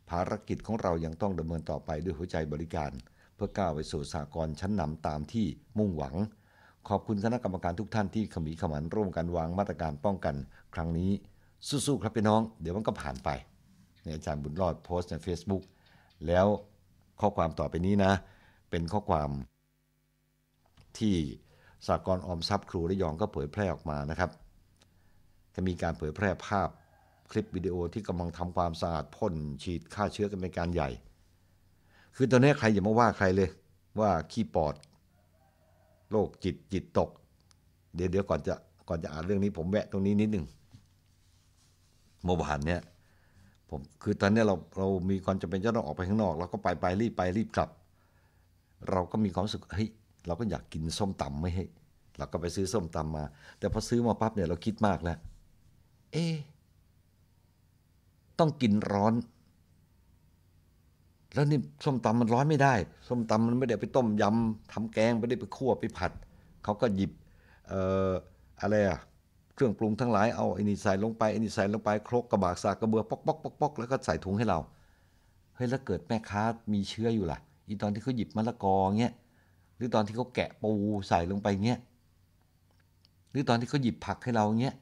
ภารกิจของเรายังต้องดำเนินต่อไปด้วยหัวใจบริการ เพื่อก้าวไปสู่สากลชั้นนำตามที่มุ่งหวัง ขอบคุณคณะกรรมการทุกท่านที่ขมีขมันร่วมกันวางมาตรการป้องกัน ครั้งนี้ สู้ๆครับพี่น้อง เดี๋ยวมันก็ผ่านไปอาจารย์บุญรอดโพสต์ใน Facebook แล้วข้อความต่อไปนี้นะเป็นข้อความที่สากลออมทรัพย์ครูระยองก็เผยแพร่ออกมานะครับจะมีการเผยแพร่ภาพ คลิปวิดีโอที่กำลังทำความสะอาดพ่นฉีดฆ่าเชื้อกันเป็นการใหญ่ คือตอนนี้ใครอย่ามาว่าใครเลย ว่าขี้ปอดโรคจิตจิตตก เดี๋ยวเดี๋ยวก่อนจะก่อนจะอ่านเรื่องนี้ ผมแวะตรงนี้นิดหนึ่งเมื่อวานเนี่ยผมคือตอนนี้เราเรามีความจำเป็นจะต้องออกไปข้างนอกเราก็ไปไป รีบไปรีบกลับเราก็มีความรู้สึกเฮ้ย เราก็อยากกินส้มตำไม่ให้ เราก็ไปซื้อส้มตำมา แต่พอซื้อมาปั๊บเนี่ยเราคิดมากแล้วเอ๊ต้องกินร้อน แล้วนี่ส้มตำมันร้อนไม่ได้ ส้มตำมันไม่ได้ไปต้มยำทำแกงไม่ได้ไปคั่วไปผัด เขาก็หยิบ เอ่อ อะไรอะเครื่องปรุงทั้งหลาย เอาไอ้นี่ใส่ลงไปไอ้นี่ใส่ลงไปครกกระบากสากกระเบือปอกปอกปอกปอกแล้วก็ใส่ถุงให้เรา เฮ้ย แล้วเกิดแม่ค้ามีเชื้ออยู่ล่ะอีตอนที่เขาหยิบมะละกอเงี้ยหรือตอนที่เขาแกะปูใส่ลงไปเงี้ยหรือตอนที่เขาหยิบผักให้เราเงี้ย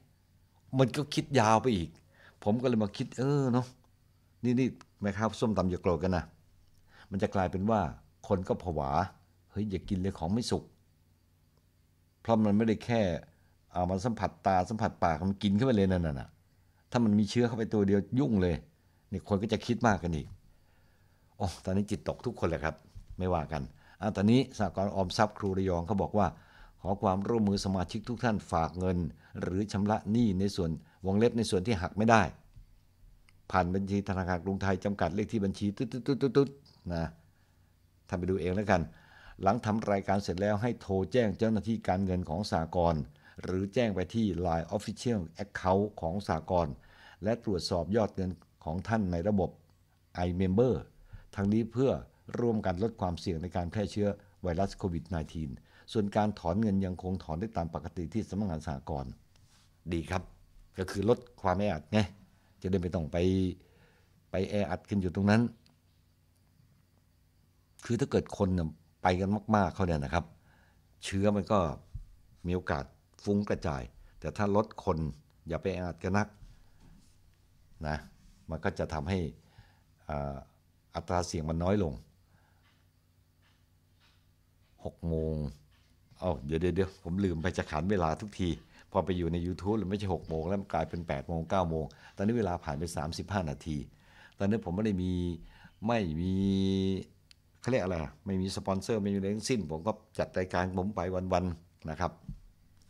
มันก็คิดยาวไปอีก ผมก็เลยมาคิดเออเนาะนี่นี่แม่ค้าส้มตำอย่าโกรธกันนะมันจะกลายเป็นว่าคนก็ผวาเฮ้ยอย่ากินเลยของไม่สุกเพราะมันไม่ได้แค่เอามาสัมผัสตาสัมผัสปากมันกินเข้าไปเลยนั่นน่ะถ้ามันมีเชื้อเข้าไปตัวเดียวยุ่งเลยนี่คนก็จะคิดมากกันอีกโอ้ตอนนี้จิตตกทุกคนเลยครับ ไม่ว่ากันอตอนนี้สากลออมทรัพย์ครูระยองเขาบอกว่า ขอความร่วมมือสมาชิกทุกท่านฝากเงิน หรือชำระหนี้ในส่วนวงเล็บในส่วนที่หักไม่ได้ ผ่านบัญชีธนาคารกรุงไทยจำกัดเลขที่บัญชีตุ๊ดตุ๊ดตุ๊ดตุ๊ดนะทำไปดูเองแล้วกัน หลังทำรายการเสร็จแล้วให้โทรแจ้งเจ้าหน้าที่การเงินของสากลหรือแจ้งไปที่ Line Official Account ของสากลและตรวจสอบยอดเงินของท่านในระบบ iMember ทั้งนี้เพื่อร่วมกันลดความเสี่ยงในการแพร่เชื้อไวรัสโควิด -19 ส่วนการถอนเงินยังคงถอนได้ตามปกติที่สำนักงานสหกรณ์ดีครับ ก็คือลดความแออัดไง จะได้ไม่ต้องไปไปแออัดกันอยู่ตรงนั้น คือถ้าเกิดคนไปกันมาก ๆเขาเนี่ยนะครับ เชื้อมันก็มีโอกาสฟุ้งกระจาย แต่ถ้าลดคนอย่าไปแออัดกันนักนะ มันก็จะทำให้อัตราเสี่ยงมันน้อยลง 6 โมงเอาเดี๋ยวเดี๋ยวผมลืมไปจะขันเวลาทุกที พอไปอยู่ใน YouTube หรือไม่ใช่6โมงแล้วมันกลายเป็น8โมง9โมง ตอนนี้เวลาผ่านไป 35 นาที ตอนนี้ผมไม่ได้มีไม่มีเขาเรียกอะไร ไม่มีสปอนเซอร์ ไม่มีอะไรทั้งสิ้น ผมก็จัดรายการผมไปวัน ๆ นะครับ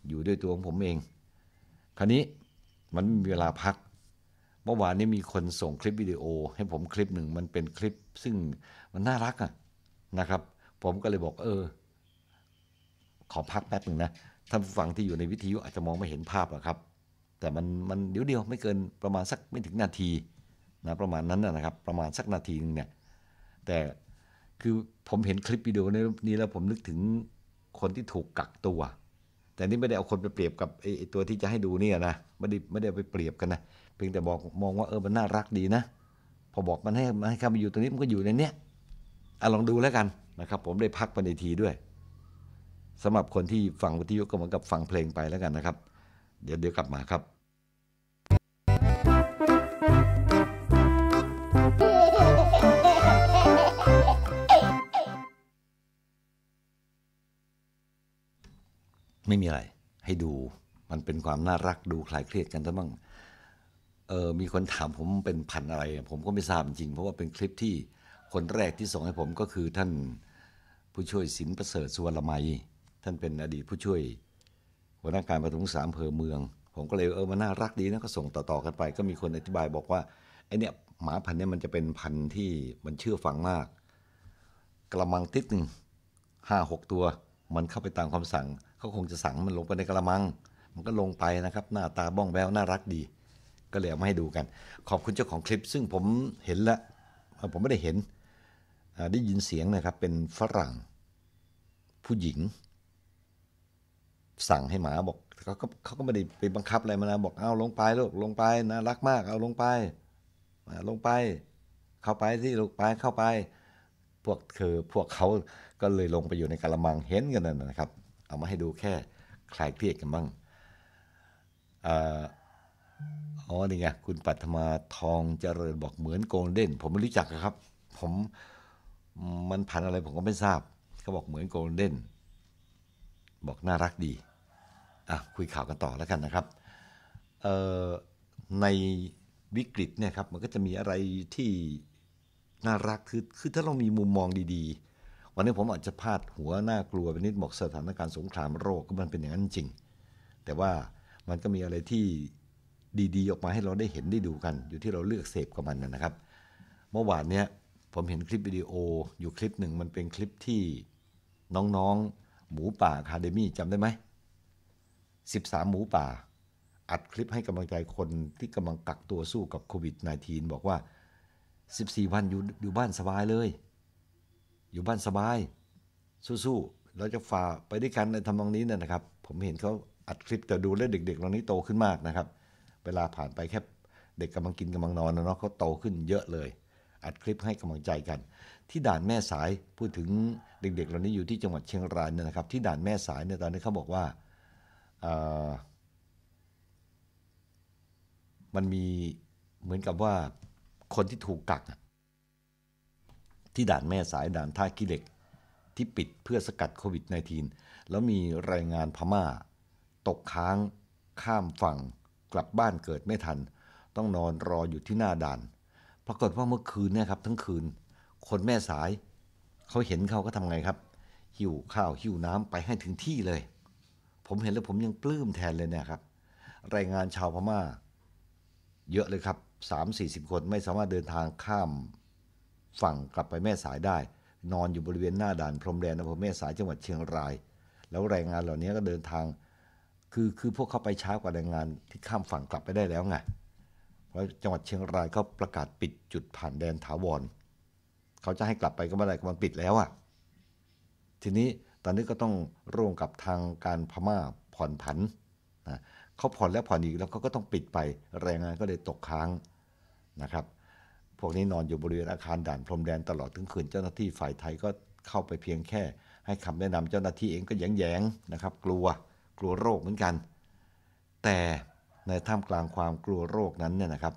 อยู่ด้วยตัวของผมเอง คราวนี้มันมีเวลาพักเมื่อวานนี้มีคนส่งคลิปวิดีโอให้ผมคลิปหนึ่งมันเป็นคลิปซึ่งมันน่ารักอะนะครับ ผมก็เลยบอก เออ ขอพักแป๊บหนึ่งนะท่านฟังที่อยู่ในวิทยุอาจจะมองไม่เห็นภาพอะครับ แต่มันมันเดี๋ยวเดียวไม่เกินประมาณสักไม่ถึงนาทีนะประมาณนั้นนะครับ ประมาณสักนาทีนึงเนี่ยแต่คือผมเห็นคลิปวิดีโอนี้แล้วผมนึกถึงคนที่ถูกกักตัว แต่นี่ไม่ได้เอาคนไปเปรียบกับไอ้ตัวที่จะให้ดูเนี่ยนะไม่ได้ไม่ได้ไปเปรียบกันนะเพียงแต่บอกมองว่าเออ มันน่ารักดีนะพอบอกมันให้มันให้เข้ามาอยู่ตรงนี้ มันก็อยู่ในเนี้ยอ่ะลองดูแล้วกันนะครับ ผมได้พักไปในทีด้วย สำหรับคนที่ฟังวิทยุก็เหมือนกับฟังเพลงไปแล้วกันนะครับ เดี๋ยวเดี๋ยวกลับมาครับ ไม่มีอะไร ให้ดูมันเป็นความน่ารักดูคลายเครียดกันซะบ้างเออ มีคนถามผมเป็นพันอะไร ผมก็ไม่ทราบจริงเพราะว่าเป็นคลิปที่คนแรกที่ส่งให้ผมก็คือท่านผู้ช่วยศิลประเสริฐสุวรรณไมท่านเป็นอดีตผู้ช่วย หัวหน้าการประถุงสามเภอเมือง ผมก็เลยเออ มันน่ารักดีนะก็ส่งต่อๆกันไป ก็มีคนอธิบายบอกว่าไอเนี้ยหมาพันธุ์เนี้ยมันจะเป็นพันธุ์ที่มันเชื่อฟังมาก กระมังติดหนึ่งห้าหกตัว มันเข้าไปตามคำสั่ง เขาคงจะสั่งมันลงไปในกระมัง มันก็ลงไปนะครับ หน้าตาบ้องแววน่ารักดีก็เลยเอามาให้ดูกัน ขอบคุณเจ้าของคลิป ซึ่งผมเห็นแล้วผมไม่ได้เห็นได้ยินเสียงนะครับ เป็นฝรั่ง ผู้หญิง สั่งให้หมาบอกเขาก็เขาก็ไม่ได้ไปบังคับอะไรมานะบอกเอาลงไปลูกลงไปนะรักมากเอาลงไปลงไปเข้าไปที่ลูกไปเข้าไป พวกเธอพวกเขาก็เลยลงไปอยู่ในกระมังเห็นกันนั่นนะครับ เอามาให้ดูแค่คลายเครียดกันบ้างอ่าอ๋อนี่ไง คุณปัทมาทองเจริญบอกเหมือนโกลเด้นผมไม่รู้จักครับ ผมมันพันอะไรผมก็ไม่ทราบเขาบอกเหมือนโกลเด้นบอกน่ารักดี อ่ะ คุยข่าวกันต่อแล้วกันนะครับเอ่อในวิกฤตเนี่ยครับ มันก็จะมีอะไรที่น่ารัก คือคือถ้าเรามีมุมมองดีๆ วันนี้ผมอาจจะพลาดหัวน่ากลัวไปนิดบอกสถานการณ์สงครามโรคก็มันเป็นอย่างนั้นจริง แต่ว่ามันก็มีอะไรที่ดีๆออกมาให้เราได้เห็นได้ดูกัน อยู่ที่เราเลือกเสพกับมันนะครับ เมื่อวานเนี้ย ผมเห็นคลิปวิดีโอ อยู่คลิปหนึ่งมันเป็นคลิปที่น้องๆ หมูป่าคาเดมี่จำได้ไหมสสิบามหมูป่า อัดคลิปให้กำลังใจคนที่กำลังกักตัวสู้กับโควิด -19 บอกว่า 14 วันอยู่อยู่บ้านสบายเลย อยู่บ้านสบาย สู้ๆเราจะฝ่าไปด้วยกันในทำนองนี้นะครับ ผมเห็นเขาอัดคลิปแต่ดูแล้วเด็ก ๆเรานี้โตขึ้นมากนะครับเวลาผ่านไปแค่เด็กกำลังกิน กำลังนอนนะเนาะเขาโตขึ้นเยอะเลย อัดคลิปให้กำลังใจกัน ที่ด่านแม่สายพูดถึงเด็กๆเหล่านี้อยู่ที่จังหวัดเชียงรายเนี่ยนะครับ ที่ด่านแม่สายเนี่ยตอนนี้เขาบอกว่า มันมีเหมือนกับว่าคนที่ถูกกักที่ด่านแม่สายด่านท่าขี้เหล็กที่ปิดเพื่อสกัดโควิด -19 แล้วมีรายงานพม่า ตกค้างข้ามฝั่งกลับบ้านเกิดไม่ทัน ต้องนอนรออยู่ที่หน้าด่าน ปรากฏว่าเมื่อคืนเนี่ยครับ ทั้งคืน คนแม่สาย เขาเห็นเขาก็ทำไงครับหิวข้าวหิวน้ำไปให้ถึงที่เลย ผมเห็นแล้วผมยังปลื้มแทนเลยเนี่ยครับรายงานชาวพมา่า เยอะเลยครับสามสี่สิบคนไม่สามารถเดินทางข้ามฝั่งกลับไปแม่สายได้นอนอยู่บริเวณหน้าด่าน พรมแดนอำเภอแม่สายจังหวัดเชียงราย แล้วแรงงานเหล่านี้ก็เดินทางคือคือพวกเขาไปช้ากว่าแรงงานที่ข้ามฝั่งกลับไปได้แล้วไง เพราะจังหวัดเชียงรายเขาประกาศปิดจุดผ่านแดนถาวร เขาจะให้กลับไปก็ไม่ได้ก็มันปิดแล้วอะ่ะ ทีนี้ตอนนี้ก็ต้องร่วมกับทางการพม่าผ่อนผันนะเขาผ่อนแล้วผ่อนอีกแล้วเขาก็ต้องปิดไปแรงงานก็เลยตกค้างนะครับ พวกนี้นอนอยู่บริเวณอาคารด่านพรมแดนตลอดทั้งคืน เจ้าหน้าที่ฝ่ายไทยก็เข้าไปเพียงแค่ ให้คำแนะนำเจ้าหน้าที่เองก็แยงแยงนะครับ กลัวกลัวโรคเหมือนกัน แต่ในท่ามกลางความกลัวโรคนั้นเนี่ยนะครับ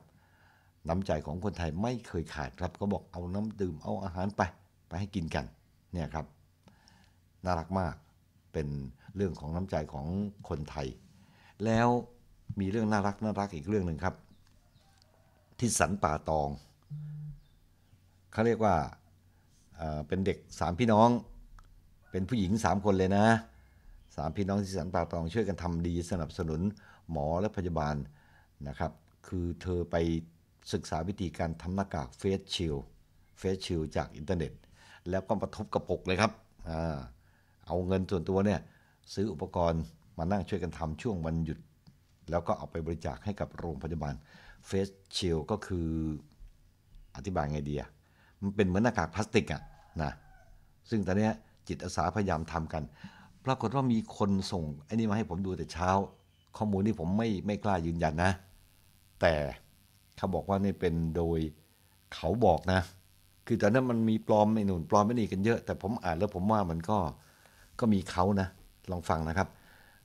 น้ำใจของคนไทยไม่เคยขาดครับก็บอกเอาน้ำดื่มเอาอาหารไปไปให้กินกันเนี่ยครับน่ารักมากเป็นเรื่องของน้ำใจของคนไทย แล้วมีเรื่องน่ารักน่ารักอีกเรื่องหนึ่งครับ ที่สันป่าตอง เขาเรียกว่าเป็นเด็กสามพี่น้องเป็นผู้หญิงสามคนเลยนะสามพี่น้องที่สันป่าตอง ช่วยกันทำดีสนับสนุนหมอและพยาบาลนะครับคือเธอไปศึกษาวิธีการทำหน้ากากเฟสชิลเฟสชิลจากอินเทอร์เน็ต แล้วก็มาทบกระปกเลยครับอเอาเงินส่วนตัวเนี่ย ซื้ออุปกรณ์มานั่งช่วยกันทำช่วงวันหยุด แล้วก็เอาไปบริจาคให้กับโรงพยาบาลเฟสชิลก็คืออธิบายไงดีอะมันเป็นเหมือนหน้ากากพลาสติกอะนะซึ่งตอนนี้จิตอาสาพยายามทำกันปรากฏว่ามีคนส่งไอ้นี่มาให้ผมดูแต่เช้า ข้อมูลนี่ผมไม่ไม่กล้ายืนยันนะแต่เขาบอกว่านี่เป็นโดยเขาบอกนะ คือตอนนั้นมันมีปลอมไอ้หนุนปลอมไม่นี่กันเยอะ แต่ผมอ่านแล้ว ผมว่ามันก็ก็มีเขานะ ลองฟังนะครับ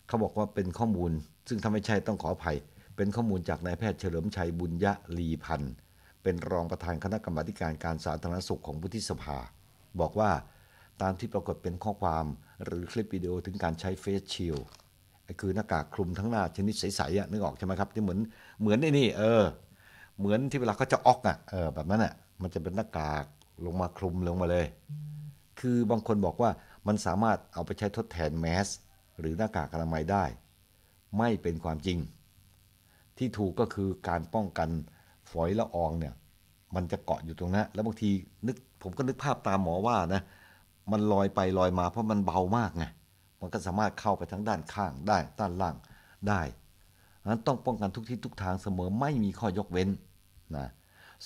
เขาบอกว่าเป็นข้อมูลซึ่งทำไม่ใช่ต้องขออภัย เป็นข้อมูลจากนายแพทย์เฉลิมชัยบุญยะลีพันธ์เป็นรองประธานคณะกรรมการการสาธารณสุขของวุฒิสภา บอกว่าตามที่ปรากฏเป็นข้อความหรือคลิปวิดีโอถึงการใช้เฟสชิลคือหน้ากากคลุมทั้งหน้า ชนิดใสๆนึกออกใช่ไหมครับที่เหมือนเหมือนไอ้นี่เออเหมือนที่เวลาเขาจะออกอ่ะเออแบบนั้นอ่ะมันจะเป็นหน้ากากลงมาคลุมลงมาเลย คือบางคนบอกว่ามันสามารถเอาไปใช้ทดแทนแมสหรือหน้ากากอนามัยได้ ไม่เป็นความจริง ที่ถูกก็คือการป้องกันฝอยละอองเนี่ยมันจะเกาะอยู่ตรงนั้นแล้วบางทีนึกผมก็นึกภาพตามหมอว่านะมันลอยไปลอยมาเพราะมันเบามากไง มันก็สามารถเข้าไปทั้งด้านข้างได้ ด้านล่างได้นั้นต้องป้องกันทุกที่ทุกทางเสมอไม่มีข้อยกเว้นนะ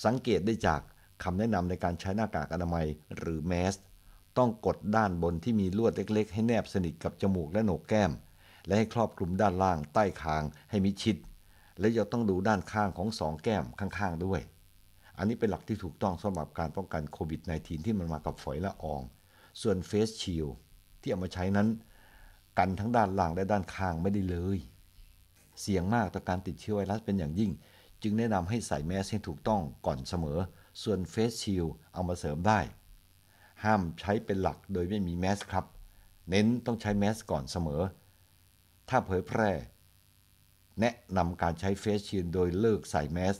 สังเกตได้จากคำแนะนำในการใช้หน้ากากอนามัยหรือแมสต้องกดด้านบนที่มีลวดเล็กๆ ให้แนบสนิทกับจมูกและโหนกแก้ม และให้ครอบคลุมด้านล่างใต้คางให้มิชิด และยังต้องดูด้านข้างของสองแก้มข้างๆ ด้วย อันนี้เป็นหลักที่ถูกต้องสำหรับการป้องกันโควิด -19 ที่มันมากับฝอยละอองส่วนเฟสชิลที่เอามาใช้นั้น กันทั้งด้านล่างและด้านข้างไม่ได้เลย เสี่ยงมากต่อการติดเชื้อไวรัสเป็นอย่างยิ่ง จึงแนะนำให้ใส่แมสให้ถูกต้องก่อนเสมอ ส่วนเฟสชิลเอามาเสริมได้ ห้ามใช้เป็นหลักโดยไม่มีแมสครับ เน้นต้องใช้แมสก่อนเสมอ ถ้าเผยแพร่ แนะนำการใช้เฟสชิลโดยเลิกใส่แมส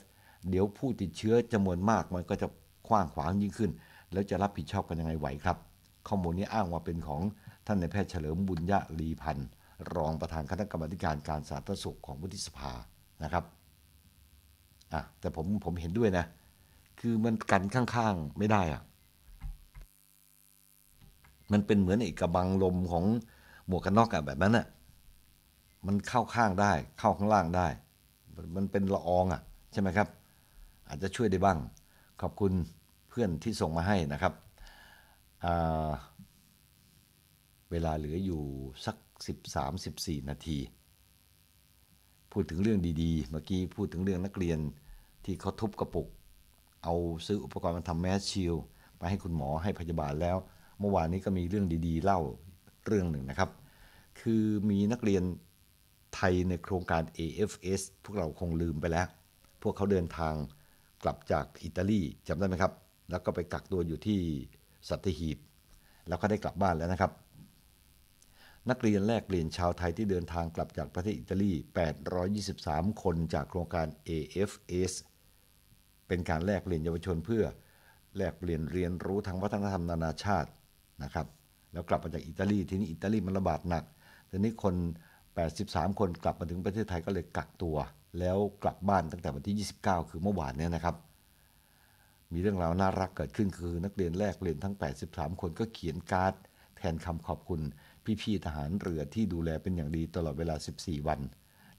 เดี๋ยวผู้ติดเชื้อจำนวนมากมันก็จะกว้างขวางยิ่งขึ้น แล้วจะรับผิดชอบกันยังไงไหวครับข้อมูลนี้อ้างว่าเป็นของท่านในแพทย์เฉลิมบุญยะลีพันธ์รองประธานคณะกรรมการการสาธารณสุขของวุฒิสภานะครับอ่ะแต่ผมผมเห็นด้วยนะคือมันกันข้าง ๆไม่ได้อ่ะมันเป็นเหมือนไอ้กระบังลมของหมวกกันน็อกอะแบบนั้นอะมันเข้าข้างได้เข้าข้างล่างได้ มันเป็นละอองอ่ะ ใช่ไหมครับ อาจจะช่วยได้บ้างขอบคุณเพื่อนที่ส่งมาให้นะครับเวลาเหลืออยู่สัก 13-14 นาที พูดถึงเรื่องดีๆ เมื่อกี้พูดถึงเรื่องนักเรียนที่เขาทุบกระปุก เอาซื้ออุปกรณ์มาทำแมสชิลไปให้คุณหมอให้พยาบาลแล้ว เมื่อวานนี้ก็มีเรื่องดี ๆ เล่าเรื่องหนึ่งนะครับ คือมีนักเรียนไทยในโครงการ AFS พวกเราคงลืมไปแล้ว พวกเขาเดินทางกลับจากอิตาลีจำได้ไหมครับ แล้วก็ไปกักตัวอยู่ที่สัตหีบแล้วก็ได้กลับบ้านแล้วนะครับ นักเรียนแลกเปลี่ยนชาวไทยที่เดินทางกลับจากประเทศอิตาลี 823 คนจากโครงการ AFS เป็นการแลกเปลี่ยนเยาวชนเพื่อแลกเปลี่ยนเรียนรู้ทางวัฒนธรรมนานาชาตินะครับแล้วกลับมาจากอิตาลีทีนี้อิตาลีมันระบาดหนักทีนี้คน 83 คนกลับมาถึงประเทศไทยก็เลยกักตัว แล้วกลับบ้านตั้งแต่วันที่ 29 คือเมื่อวานเนี่ยนะครับมีเรื่องราวน่ารักเกิดขึ้นคือ นักเรียนแรกเรียนทั้ง83คนก็เขียนการ์ด แทนคำขอบคุณพี่ๆทหารเรือที่ดูแลเป็นอย่างดีตลอดเวลา 14 วัน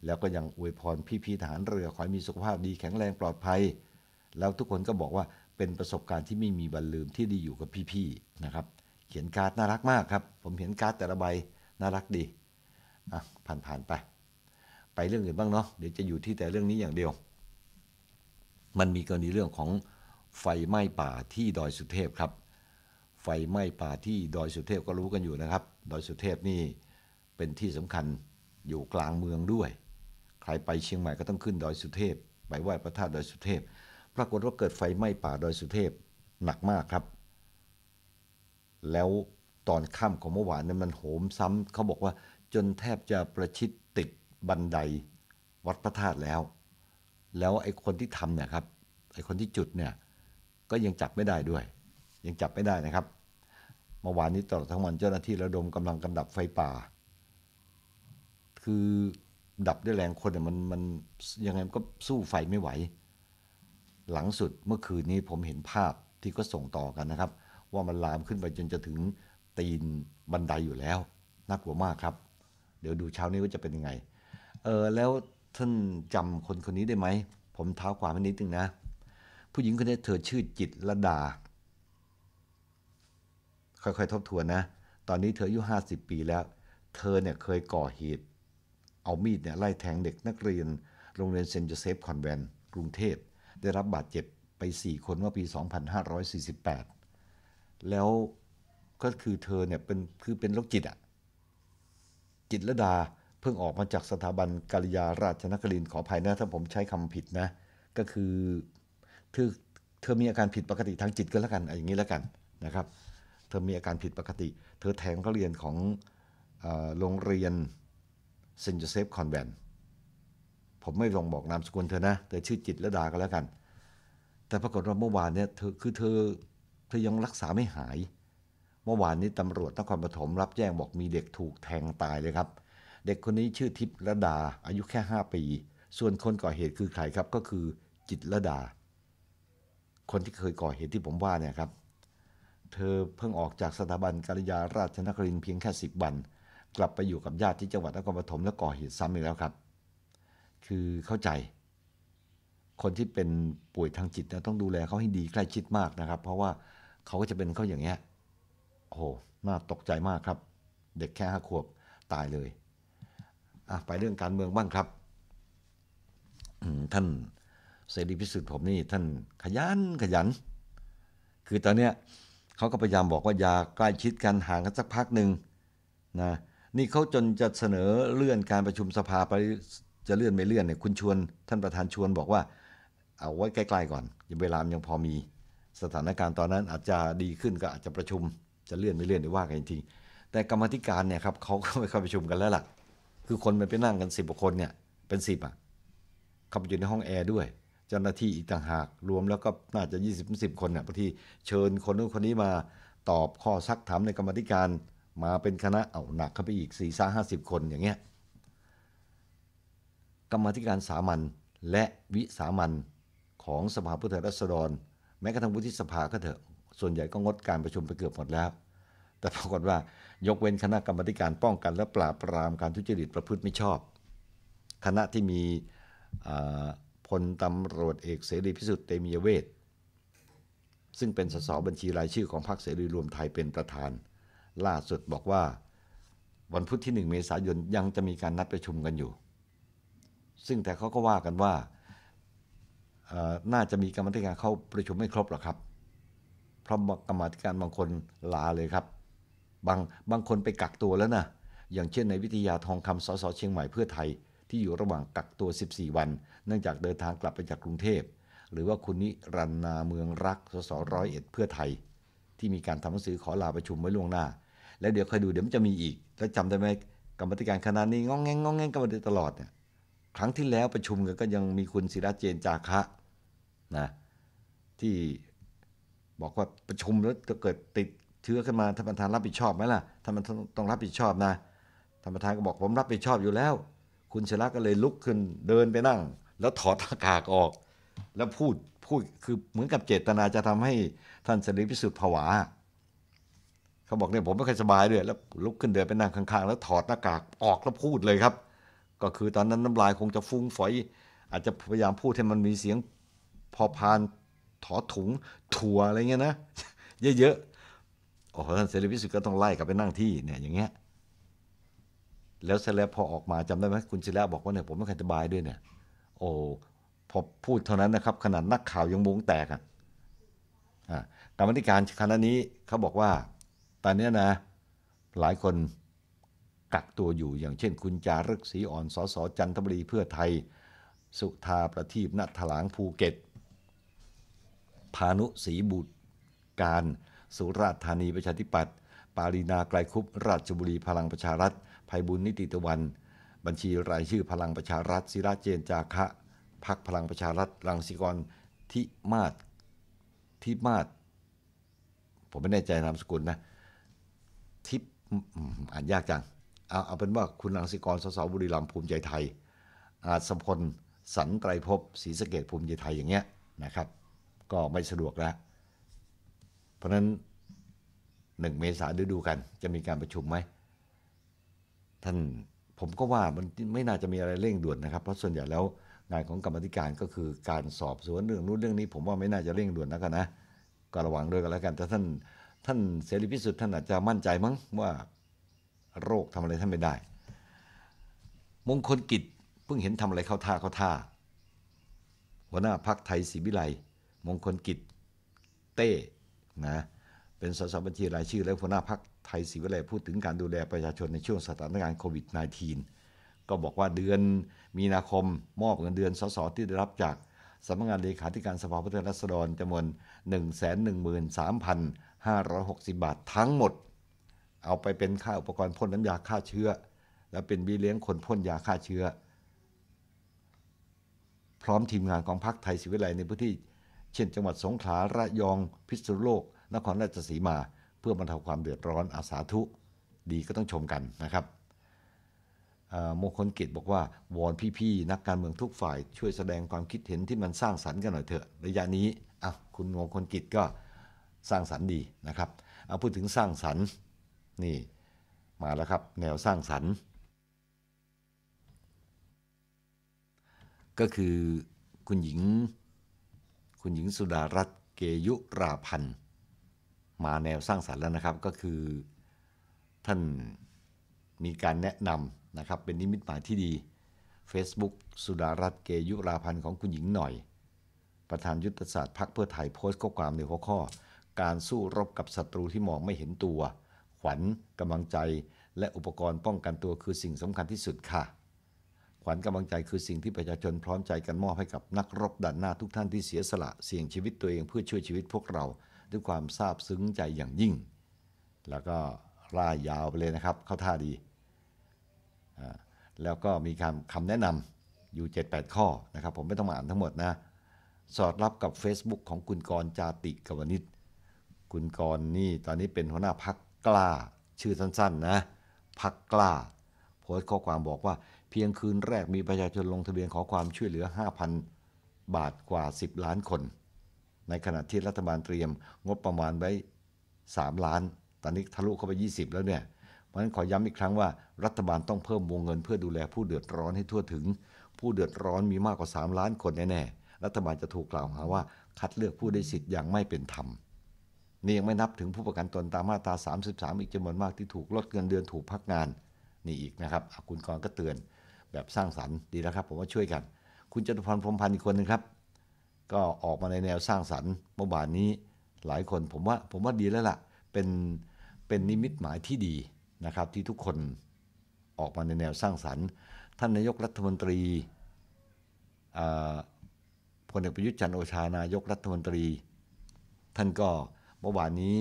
แล้วก็ยังอวยพรพี่ๆทหารเรือขอให้มีสุขภาพดีแข็งแรงปลอดภัย แล้วทุกคนก็บอกว่าเป็นประสบการณ์ที่ไม่มีบรรลืมที่ได้อยู่กับพี่ๆนะครับ เขียนการ์ดน่ารักมากครับ ผมเห็นการ์ดแต่ละใบน่ารักดีอ่ะผ่านๆไป ไปเรื่องอื่นบ้างเนาะเดี๋ยวจะอยู่ที่แต่เรื่องนี้อย่างเดียว มันมีกรณีเรื่องของไฟไหม้ป่าที่ดอยสุเทพครับ ไฟไหม้ป่าที่ดอยสุเทพก็รู้กันอยู่นะครับ ดอยสุเทพนี่เป็นที่สำคัญอยู่กลางเมืองด้วย ใครไปเชียงใหม่ก็ต้องขึ้นดอยสุเทพไปไหว้พระธาตุดอยสุเทพ ปรากฏว่าเกิดไฟไหม้ป่าดอยสุเทพหนักมากครับ แล้วตอนค่ำของเมื่อวานนั้นมันโหมซ้ำเขาบอกว่าจนแทบจะประชิดติดบันไดวัด พระธาตุแล้ว แล้วไอ้คนที่ทำเนี่ยครับ ไอ้คนที่จุดเนี่ยก็ยังจับไม่ได้ด้วย ยังจับไม่ได้นะครับเมื่อวานนี้ตลอดทั้งวันเจ้าหน้าที่ระดมกำลังกำดับไฟป่า คือดับด้วยแรงคนมันมันยังไงก็สู้ไฟไม่ไหว หลังสุดเมื่อคืนนี้ผมเห็นภาพที่ก็ส่งต่อกันนะครับ ว่ามันลามขึ้นไปจนจะถึงตีนบันไดอยู่แล้วน่ากลัวมากครับ เดี๋ยวดูเช้านี้ว่าจะเป็นยังไง เออแล้วท่านจำคนคนนี้ได้ไหมผมเท้าความนิดนึงนะผู้หญิงคนนี้เธอชื่อจิตรดา ค่อย ๆทบทวนนะ ตอนนี้เธออายุ50 ปีแล้ว เธอเนี่ยเคยก่อเหตุ เอามีดเนี่ยไล่แทงเด็กนักเรียน โรงเรียนเซนต์โจเซฟคอนแวนต์ กรุงเทพได้รับบาดเจ็บไป 4 คนเมื่อปี 2548 แล้วก็คือเธอเนี่ยเป็นคือเป็นโรคจิตอะจิตรดาเพิ่งออกมาจากสถาบันกาลยาราชนครินขออภัยนะ ถ้าผมใช้คำผิดนะ ก็คือคือเธอมีอาการผิดปกติทางจิตก็แล้วกันอย่างนี้แล้วกันนะครับ เธอมีอาการผิดปกติ เธอแทงก็เรียนของโรงเรียนเซนจูเซฟคอนแวนผมไม่ลงบอกนามสกุลเธอนะเธอชื่อจิตระดาก็แล้วกัน แต่ปรากฏว่าเมื่อวานเนี่ยเธอ คือเธอเธอยังรักษาไม่หาย เมื่อวานนี้ตำรวจนครปฐมรับแจ้งบอกมีเด็กถูกแทงตายเลยครับ เด็กคนนี้ชื่อทิพระดาอายุแค่ 5 ปี ส่วนคนก่อเหตุคือใครครับ ก็คือจิตระดาคนที่เคยก่อเหตุที่ผมว่าเนี่ยครับ เธอเพิ่งออกจากสถาบันการยาราชนครินเพียงแค่สิบวันกลับไปอยู่กับญาติที่จังหวัดนครปฐมแล้วก่อเหตุซ้ำอีกแล้วครับ คือเข้าใจ คนที่เป็นป่วยทางจิตนะต้องดูแลเขาให้ดีใกล้ชิดมากนะครับ เพราะว่าเขาก็จะเป็นเขาอย่างเงี้ยโอ้โหน่าตกใจมากครับ เด็กแค่ห้าขวบตายเลยอ่ะไปเรื่องการเมืองบ้างครับท่านเสรีพิสุทธิ์ผมนี่ท่านขยันขยัน คือตอนเนี้ยเขาก็พยายามบอกว่าอย่าใกล้ชิดกันห่างกันสักพักหนึ่งนะ นี่เขาจนจะเสนอเลื่อนการประชุมสภาไปจะเลื่อนไม่เลื่อนเนี่ยคุณชวน ท่านประธานชวนบอกว่า เอาไว้ใกล้ๆก่อนยังเวลายังพอมีสถานการณ์ตอนนั้นอาจจะดีขึ้นก็อาจจะประชุม จะเลื่อนไม่เลื่อนหดือว่ากันจริงแต่กรรมธิการเนี่ยครับเขาก็ไปเข้าประชุมกันแล้วล่ะ คือคนมันไปนั่งกันสิบกว่าคนเนี่ยเป็นสิบอ่ะเข้าไปอยู่ในห้องแอร์ด้วยเจ้าหน้าที่อีกต่างหากรวมแล้วก็น่าจะ 20 10คนเนี่ยบางทีเชิญคนนู้นคนนี้มาตอบข้อซักถามในกรรมธิการมาเป็นคณะเอาหนักเข้าไปอีก4ี่สห้าสิบคนอย่างเงี้ย กรรมธิการสามัญและวิสามัญของสภาผู้แทนราษฎรแม้กระทั่งวุฒิสภาก็เถอะ ส่วนใหญ่ก็งดการประชุมไปเกือบหมดแล้ว แต่ปรากฏว่ายกเว้นคณะกรรมการป้องกัน และปราบปรามการทุจริตประพฤติไม่ชอบ คณะที่มีพลตำรวจเอกเสรีพิสุทธิ์เตมียเวทซึ่งเป็นสสบัญชีรายชื่อของพรรคเสรีรวมไทยเป็นประธาน ล่าสุดบอกว่าวันพุธที่ 1 เมษายนยังจะมีการนัดประชุมกันอยู่ ซึ่งแต่เขาก็ว่ากันว่าน่าจะมีกรรมธิการเข้าประชุมไม่ครบหรอกครับเพราะกรรมธิการบางคนลาเลยครับ บางบางคนไปกักตัวแล้วนะอย่างเช่นในวิทยาทองคำสสเชียงใหม่เพื่อไทยที่อยู่ระหว่างกักตัว 14 วันเนื่องจากเดินทางกลับไปจากกรุงเทพหรือว่าคุณนิรันนาเมืองรักสสร้อยเอ็ดเพื่อไทยที่มีการทำหนังสือขอลาประชุมไว้ล่วงหน้า แล้วเดี๋ยวคอยดูเดี๋ยวมันจะมีอีกแล้วจำได้ไหมกรรมธิการคณะนี้งองแงงงองแงงกันมาตลอดเนี่ยครั้งที่แล้วประชุมกันก็ยังมีคุณศิระเจนจาคะนะที่บอกว่าประชุมแล้วเกิดติดเชื้อขึ้นมาท่านประธานรับผิดชอบไหมล่ะท่านประธานต้องรับผิดชอบนะท่านประธานก็บอกผมรับผิดชอบอยู่แล้ว คุณศิระก็เลยลุกขึ้นเดินไปนั่งแล้วถอดหน้ากากออกแล้วพูดพูดคือเหมือนกับเจตนาจะทำให้ท่านเสรีพิสุทธิ์ผวา เขาบอกเนี่ยผมไม่เคยสบายด้วยแล้วลุกขึ้นเดินไปนั่ง ข้างๆ แล้วถอดหน้ากากออกแล้วพูดเลยครับ ก็คือตอนนั้นน้ำลายคงจะฟุ้งฝอย อาจจะพยายามพูดให้มันมีเสียงพอพานถอถุงถั่วอะไรเงี้ยนะเยอะๆโอ้ท่านเสรีพิสุทธิ์ก็ต้องไล่กลับไปนั่งที่เนี่ยอย่างเงี้ยแล้วเสร็จแล้วพอออกมาจำได้ไหมคุณเิระบอกว่าเนี่ยผมไม่เคยสบายด้วยเนี่ยโอ้พอพูดเท่านั้นนะครับ ขนาดนักข่าวยังมุงแตกอ่ะกรรมธิการคณะนี้เขาบอกว่า ตอนนี้นะ หลายคนกักตัวอยู่อย่างเช่น คุณจารึกศรีอ่อน สอสอจันทบุรีเพื่อไทย สุธาประทีปณถลางภูเก็ต พานุศรีบุตรการ สุราษฎร์ธานีประชาธิปัตย์ ปารีนาไกลคุบราชบุรีพลังประชารัฐ ภัยบุญนิติตะวันบัญชีรายชื่อพลังประชารัฐศิราเจน จาคะพักพลังประชารัฐรังสิกร ทิมาศทิมาศผมไม่แน่ใจนามสกุลนะ ทิปอ่านยากจังเอาเอาเป็นว่า คุณรังสิกรสสบุรีรัมย์ภูมิใจไทย อาจสมพลสันไตรภพศรีสเกตภูมิใจไทยอย่างเงี้ย นะครับ ก็ไม่สะดวกแล้ว เพราะนั้นหนึ่งเมษาดูดูกัน จะมีการประชุมไหมท่านผมก็ว่ามันไม่น่าจะมีอะไรเร่งด่วนนะครับเพราะส่วนใหญ่แล้วงานของกรรมธิการก็คือการสอบสวนเรื่องนู้นเรื่องนี้ ผมว่าไม่น่าจะเร่งด่วนนะกันนะ ก็ระวังด้วยกันแล้วกัน แต่ท่านท่านเสรีพิสุทธิ์ท่านอาจจะมั่นใจมั้งว่าโรคทำอะไรท่านไม่ได้มงคลกิจเพิ่งเห็นทำอะไรเข้าท่าเข้าท่า หัวหน้าพักไทยศรีวิไลมงคลกิจเต้นะเป็นสสบัญชีรายชื่อ และหัวหน้าพักไทยศรีวิไลพูดถึงการดูแลประชาชนในช่วงสถานการณ์โควิด -19 ก็บอกว่าเดือนมีนาคมมอบเงินเดือนสสที่ได้รับจากสำนักงานเลขาธิการสภาผู้แทนราษฎรจำนวน 113,560 บาททั้งหมด เอาไปเป็นค่าอุปกรณ์พ่นน้ำยาฆ่าเชื้อ และเป็นบีเลี้ยงคนพ่นยาฆ่าเชื้อ พร้อมทีมงานของพักไทยศิวิไลในพื้นที่ เช่นจังหวัดสงขลาระยองพิษณุโลกนครราชสีมาเพื่อบรรเทาความเดือดร้อนอาสาทุดีก็ต้องชมกันนะครับมงคลกิจบอกว่าวอนพี่ๆนักการเมืองทุกฝ่ายช่วยแสดงความคิดเห็นที่มันสร้างสรรค์กันหน่อยเถอะระยะนี้อ่ะคุณมงคลกิจก็สร้างสรรค์ดีนะครับเอาพูดถึงสร้างสรรค์นี่มาแล้วครับ แนวสร้างสรรค์ ก็คือ คุณหญิง คุณหญิงสุดารัตน์เกยุราพันธ์มาแนวสร้างสารรค์แล้วนะครับก็คือ ท่านมีการแนะนำนะครับ เป็นนิมิตหมายที่ดี Facebook สุดารัตเกยุราพันธ์ของคุณหญิงหน่อย ประธานยุทธศาสตร์พรรคเพื่อไทยโพสต์ข้อความในหัวข้อ การสู้รบกับศัตรูที่มองไม่เห็นตัว ขวัญกำลังใจและอุปกรณ์ป้องกันตัวคือสิ่งสำคัญที่สุดค่ะ ขวัญกำลังใจคือสิ่งที่ประชาชนพร้อมใจกันมอบให้กับนักรบด่านหน้าทุกท่านที่เสียสละเสี่ยงชีวิตตัวเองเพื่อช่วยชีวิตพวกเราด้วยความซาบซึ้งใจอย่างยิ่ง แล้วก็ร่ายยาวไปเลยนะครับ เข้าท่าดี แล้วก็มีคำคำแนะนำอยู่ 7-8 ข้อนะครับ ผมไม่ต้องมาอ่านทั้งหมดนะ สอดรับกับ Facebook ของคุณกรจาติกวนิตคุณกรนี่ตอนนี้เป็นหัวหน้าพักกล้าชื่อสั้นๆ นะ พักกล้าโพสต์ข้อความบอกว่าเพียงคืนแรกมีประชาชนลงทะเบียนขอความช่วยเหลือ 5,000 บาทกว่า 10 ล้านคนในขณะที่รัฐบาลเตรียมงบประมาณไว้ 3 ล้าน ตอนนี้ทะลุเข้าไป 20 แล้วเนี่ย เพราะฉะนั้นขอย้ำอีกครั้งว่ารัฐบาลต้องเพิ่มวงเงินเพื่อดูแลผู้เดือดร้อนให้ทั่วถึง ผู้เดือดร้อนมีมากกว่า 3 ล้านคนแน่ๆ รัฐบาลจะถูกกล่าวหาว่าคัดเลือกผู้ได้สิทธิ์อย่างไม่เป็นธรรม นี่ยังไม่นับถึงผู้ประกันตนตามมาตรา33 อีกจำนวนมากที่ถูกลดเงินเดือนถูกพักงานนี่อีกนะครับคุณกรก็เตือนแบบสร้างสรรค์ดีแล้วครับ ผมว่าช่วยกัน คุณจตุพรพรมพันธ์อีกคนนึงครับก็ออกมาในแนวสร้างสรรค์เมื่อวานนี้หลายคนผมว่าผมว่าดีแล้วละ่ะเป็นเป็นนิมิตหมายที่ดีนะครับ ที่ทุกคนออกมาในแนวสร้างสรรค์ ท่านนายกรัฐมนตรีพลเอกประยุทธ์จันโอชานายกรัฐมนตรี ท่านก็เมื่อวานนี้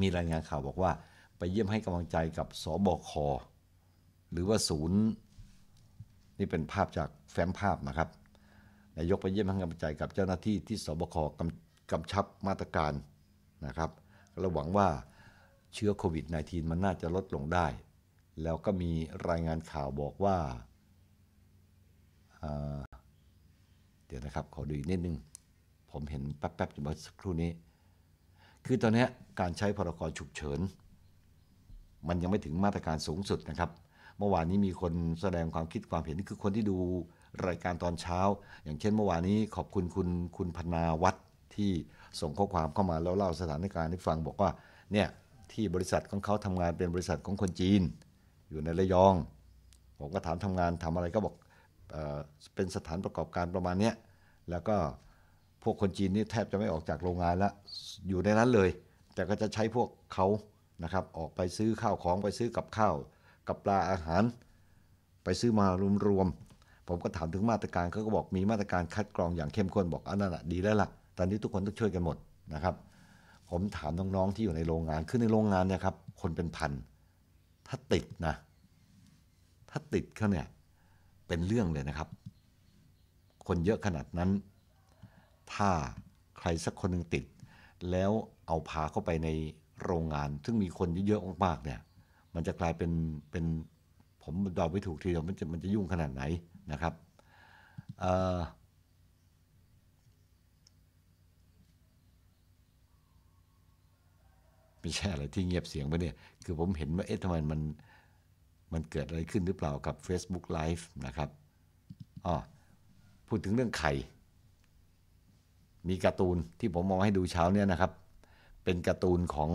มีรายงานข่าวบอกว่า ไปเยี่ยมให้กำลังใจกับสบคหรือว่าศูนย์ นี่เป็นภาพจากแฟ้มภาพนะครับนายกไปเยี่ยมให้กำลังใจกับเจ้าหน้าที่ที่สบคกำกำชับมาตรการนะครับเราหวังว่าเชื้อโควิด -19 มันน่าจะลดลงได้ แล้วก็มีรายงานข่าวบอกว่าเดี๋ยวนะครับขอดูอีกนิดนึง ผมเห็นแป๊บๆอยู่เมื่อสักครู่นี้ คือตอนนี้การใช้พรกฉุกเฉิน มันยังไม่ถึงมาตรการสูงสุดนะครับ เมื่อวานนี้มีคนแสดงความคิดความเห็นคือคนที่ดูรายการตอนเช้าอย่างเช่นเมื่อวานนี้ขอบคุณคุณคุณพนาวัตรที่ส่งข้อความเข้ามาแล้วเล่าสถานการณ์ให้ฟังบอกว่าเนี่ยที่บริษัทของเขาทำงานเป็นบริษัทของคนจีน อยู่ในระยอง ผมก็ถามทำงานทำอะไรก็บอกเเป็นสถานประกอบการประมาณนี้แล้วก็พวกคนจีนนี่แทบจะไม่ออกจากโรงงานแล้วอยู่ในนั้นเลย แต่ก็จะใช้พวกเขานะครับออกไปซื้อข้าวของไปซื้อกับข้าว กับปลาอาหาร ไปซื้อมารวมผมก็ถามถึงมาตรการเขาก็บอกมีมาตรการคัดกรองอย่างเข้มข้นบอกอันนั้นดีแล้วล่ะ ตอนนี้ทุกคนต้องช่วยกันหมดนะครับ ผมถามน้องๆที่อยู่ในโรงงานคือในโรงงานเนี่ยครับ คนเป็นพัน ถ้าติดนะ ถ้าติดเขาเนี่ยเป็นเรื่องเลยนะครับ คนเยอะขนาดนั้น ถ้าใครสักคนหนึ่งติด แล้วเอาพาเข้าไปในโรงงานซึ่งมีคนเยอะๆมากๆเนี่ย มันจะกลายเป็นเป็นผมเดาไม่ถูกทีเดียวมันจะมันจะยุ่งขนาดไหนนะครับไม่ใช่อะไรที่เงียบเสียงไปเนี่ย คือผมเห็นว่าเอ๊ะทำไมมันมันเกิดอะไรขึ้นหรือเปล่ากับ Facebook Live นะครับอ๋อพูดถึงเรื่องไข่ มีการ์ตูนที่ผมมองให้ดูเช้าเนี่ยนะครับ เป็นการ์ตูนของ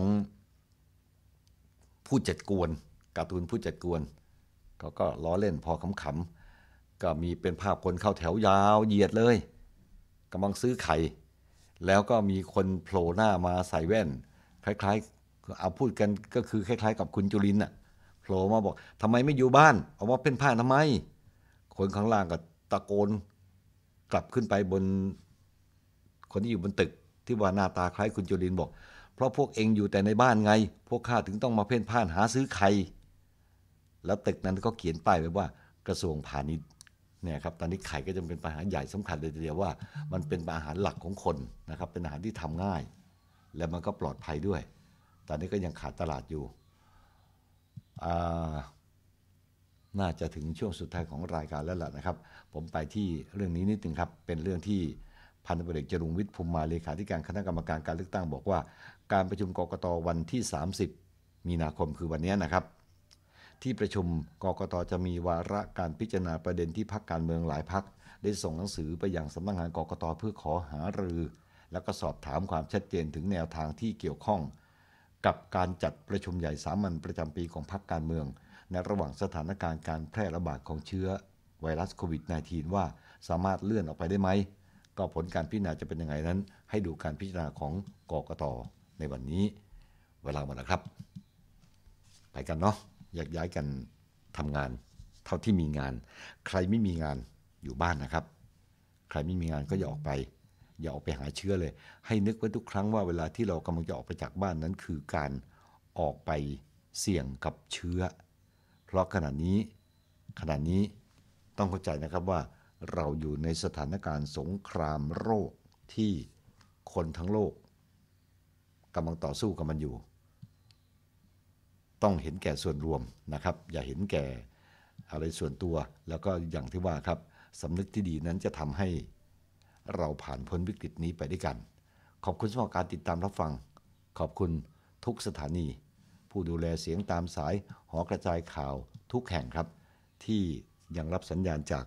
ผู้จัดกวน การ์ตูนผู้จัดกวนเขาก็ล้อเล่นพอขำก็มีเป็นภาพคนเข้าแถวยาวเหยียดเลย กำลังซื้อไข่แล้วก็มีคนโผล่หน้ามาใส่แว่น คล้ายๆเอาพูดกันก็คือคล้ายๆกับคุณจุลินน่ะ โผล่มาบอกทำไมไม่อยู่บ้าน เอามาเป็นผ้าทำไม คนข้างล่างก็ตะโกนกลับขึ้นไปบน คนที่อยู่บนตึก ที่ว่าหน้าตาคล้ายคุณจุลินบอก เพราะพวกเองอยู่แต่ในบ้านไง พวกข้าถึงต้องมาเพ่นพ่านหาซื้อไข่แล้วตึกนั้นก็เขียนป้ายไว้ว่ากระทรวงพาณิชย์เนี่ยครับตอนนี้ไข่ก็จะเป็นปัญหาใหญ่สำคัญเลยทีเดียวว่า มันเป็นอาหารหลักของคนนะครับ เป็นอาหารที่ทำง่าย และมันก็ปลอดภัยด้วย ตอนนี้ก็ยังขาดตลาดอยู่น่าจะถึงช่วงสุดท้ายของรายการแล้วล่ะนะครับ ผมไปที่เรื่องนี้นิดนึงครับ เป็นเรื่องที่พันธุ์เอกจรุงวิทย์ภูมิมาเลขาธิการคณะกรรมการการเลือกตั้งบอกว่าการประชุมกรกตวันที่ 30 มีนาคมคือวันนี้นะครับที่ประชุมกกตจะมีวาระการพิจารณาประเด็นที่พักการเมืองหลายพัก ได้ส่งหนังสือไปอยังสำนักงงานกกตเพื่อขอหารือ และก็สอบถามความชัดเจนถึงแนวทางที่เกี่ยวข้อง กับการจัดประชุมใหญ่สามัญประจำปีของพักการเมือง ในระหว่างสถานการณ์การแพร่ระบาดของเชื้อไวรัสโควิด -19 ว่าสามารถเลื่อนออกไปได้ไหม ก็ผลการพิจารณาจะเป็นยังไงนั้น ให้ดูการพิจารณาของกกต ในวันนี้ เวลาหมดแล้วครับ ไปกันเนาะอยกย้ายกันทำงาน เท่าที่มีงาน ใครไม่มีงานอยู่บ้านนะครับ ใครไม่มีงานก็อย่าออกไป อย่าออกไปหาเชื้อเลย ให้นึกไว้ทุกครั้งว่าเวลาที่เรากำลังจะออกไปจากบ้านนั้น คือการออกไปเสี่ยงกับเชื้อ เพราะขณะนี้ขณะนี้ต้องเข้าใจนะครับว่าเราอยู่ในสถานการณ์สงครามโรคที่คนทั้งโลกกำลังต่อสู้กับมันอยู่ต้องเห็นแก่ส่วนรวมนะครับ อย่าเห็นแก่อะไรส่วนตัวแล้วก็อย่างที่ว่าครับสำนึกที่ดีนั้นจะทำให้เราผ่านพ้นวิกฤตนี้ไปด้วยกัน ขอบคุณสำหรับการติดตามรับฟัง ขอบคุณทุกสถานี ผู้ดูแลเสียงตามสาย หอกระจายข่าวทุกแห่งครับ ที่ยังรับสัญญาณจาก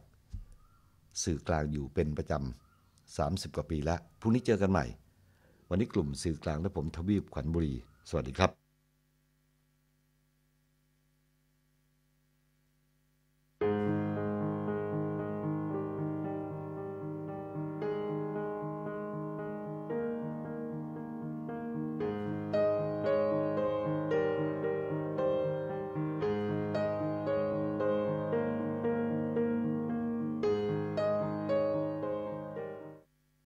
สื่อกลางอยู่เป็นประจำ30 กว่าปีแล้วพรุ่งนี้เจอกันใหม่วันนี้กลุ่มสื่อกลางและผมทวีปขวัญบุรีสวัสดีครับ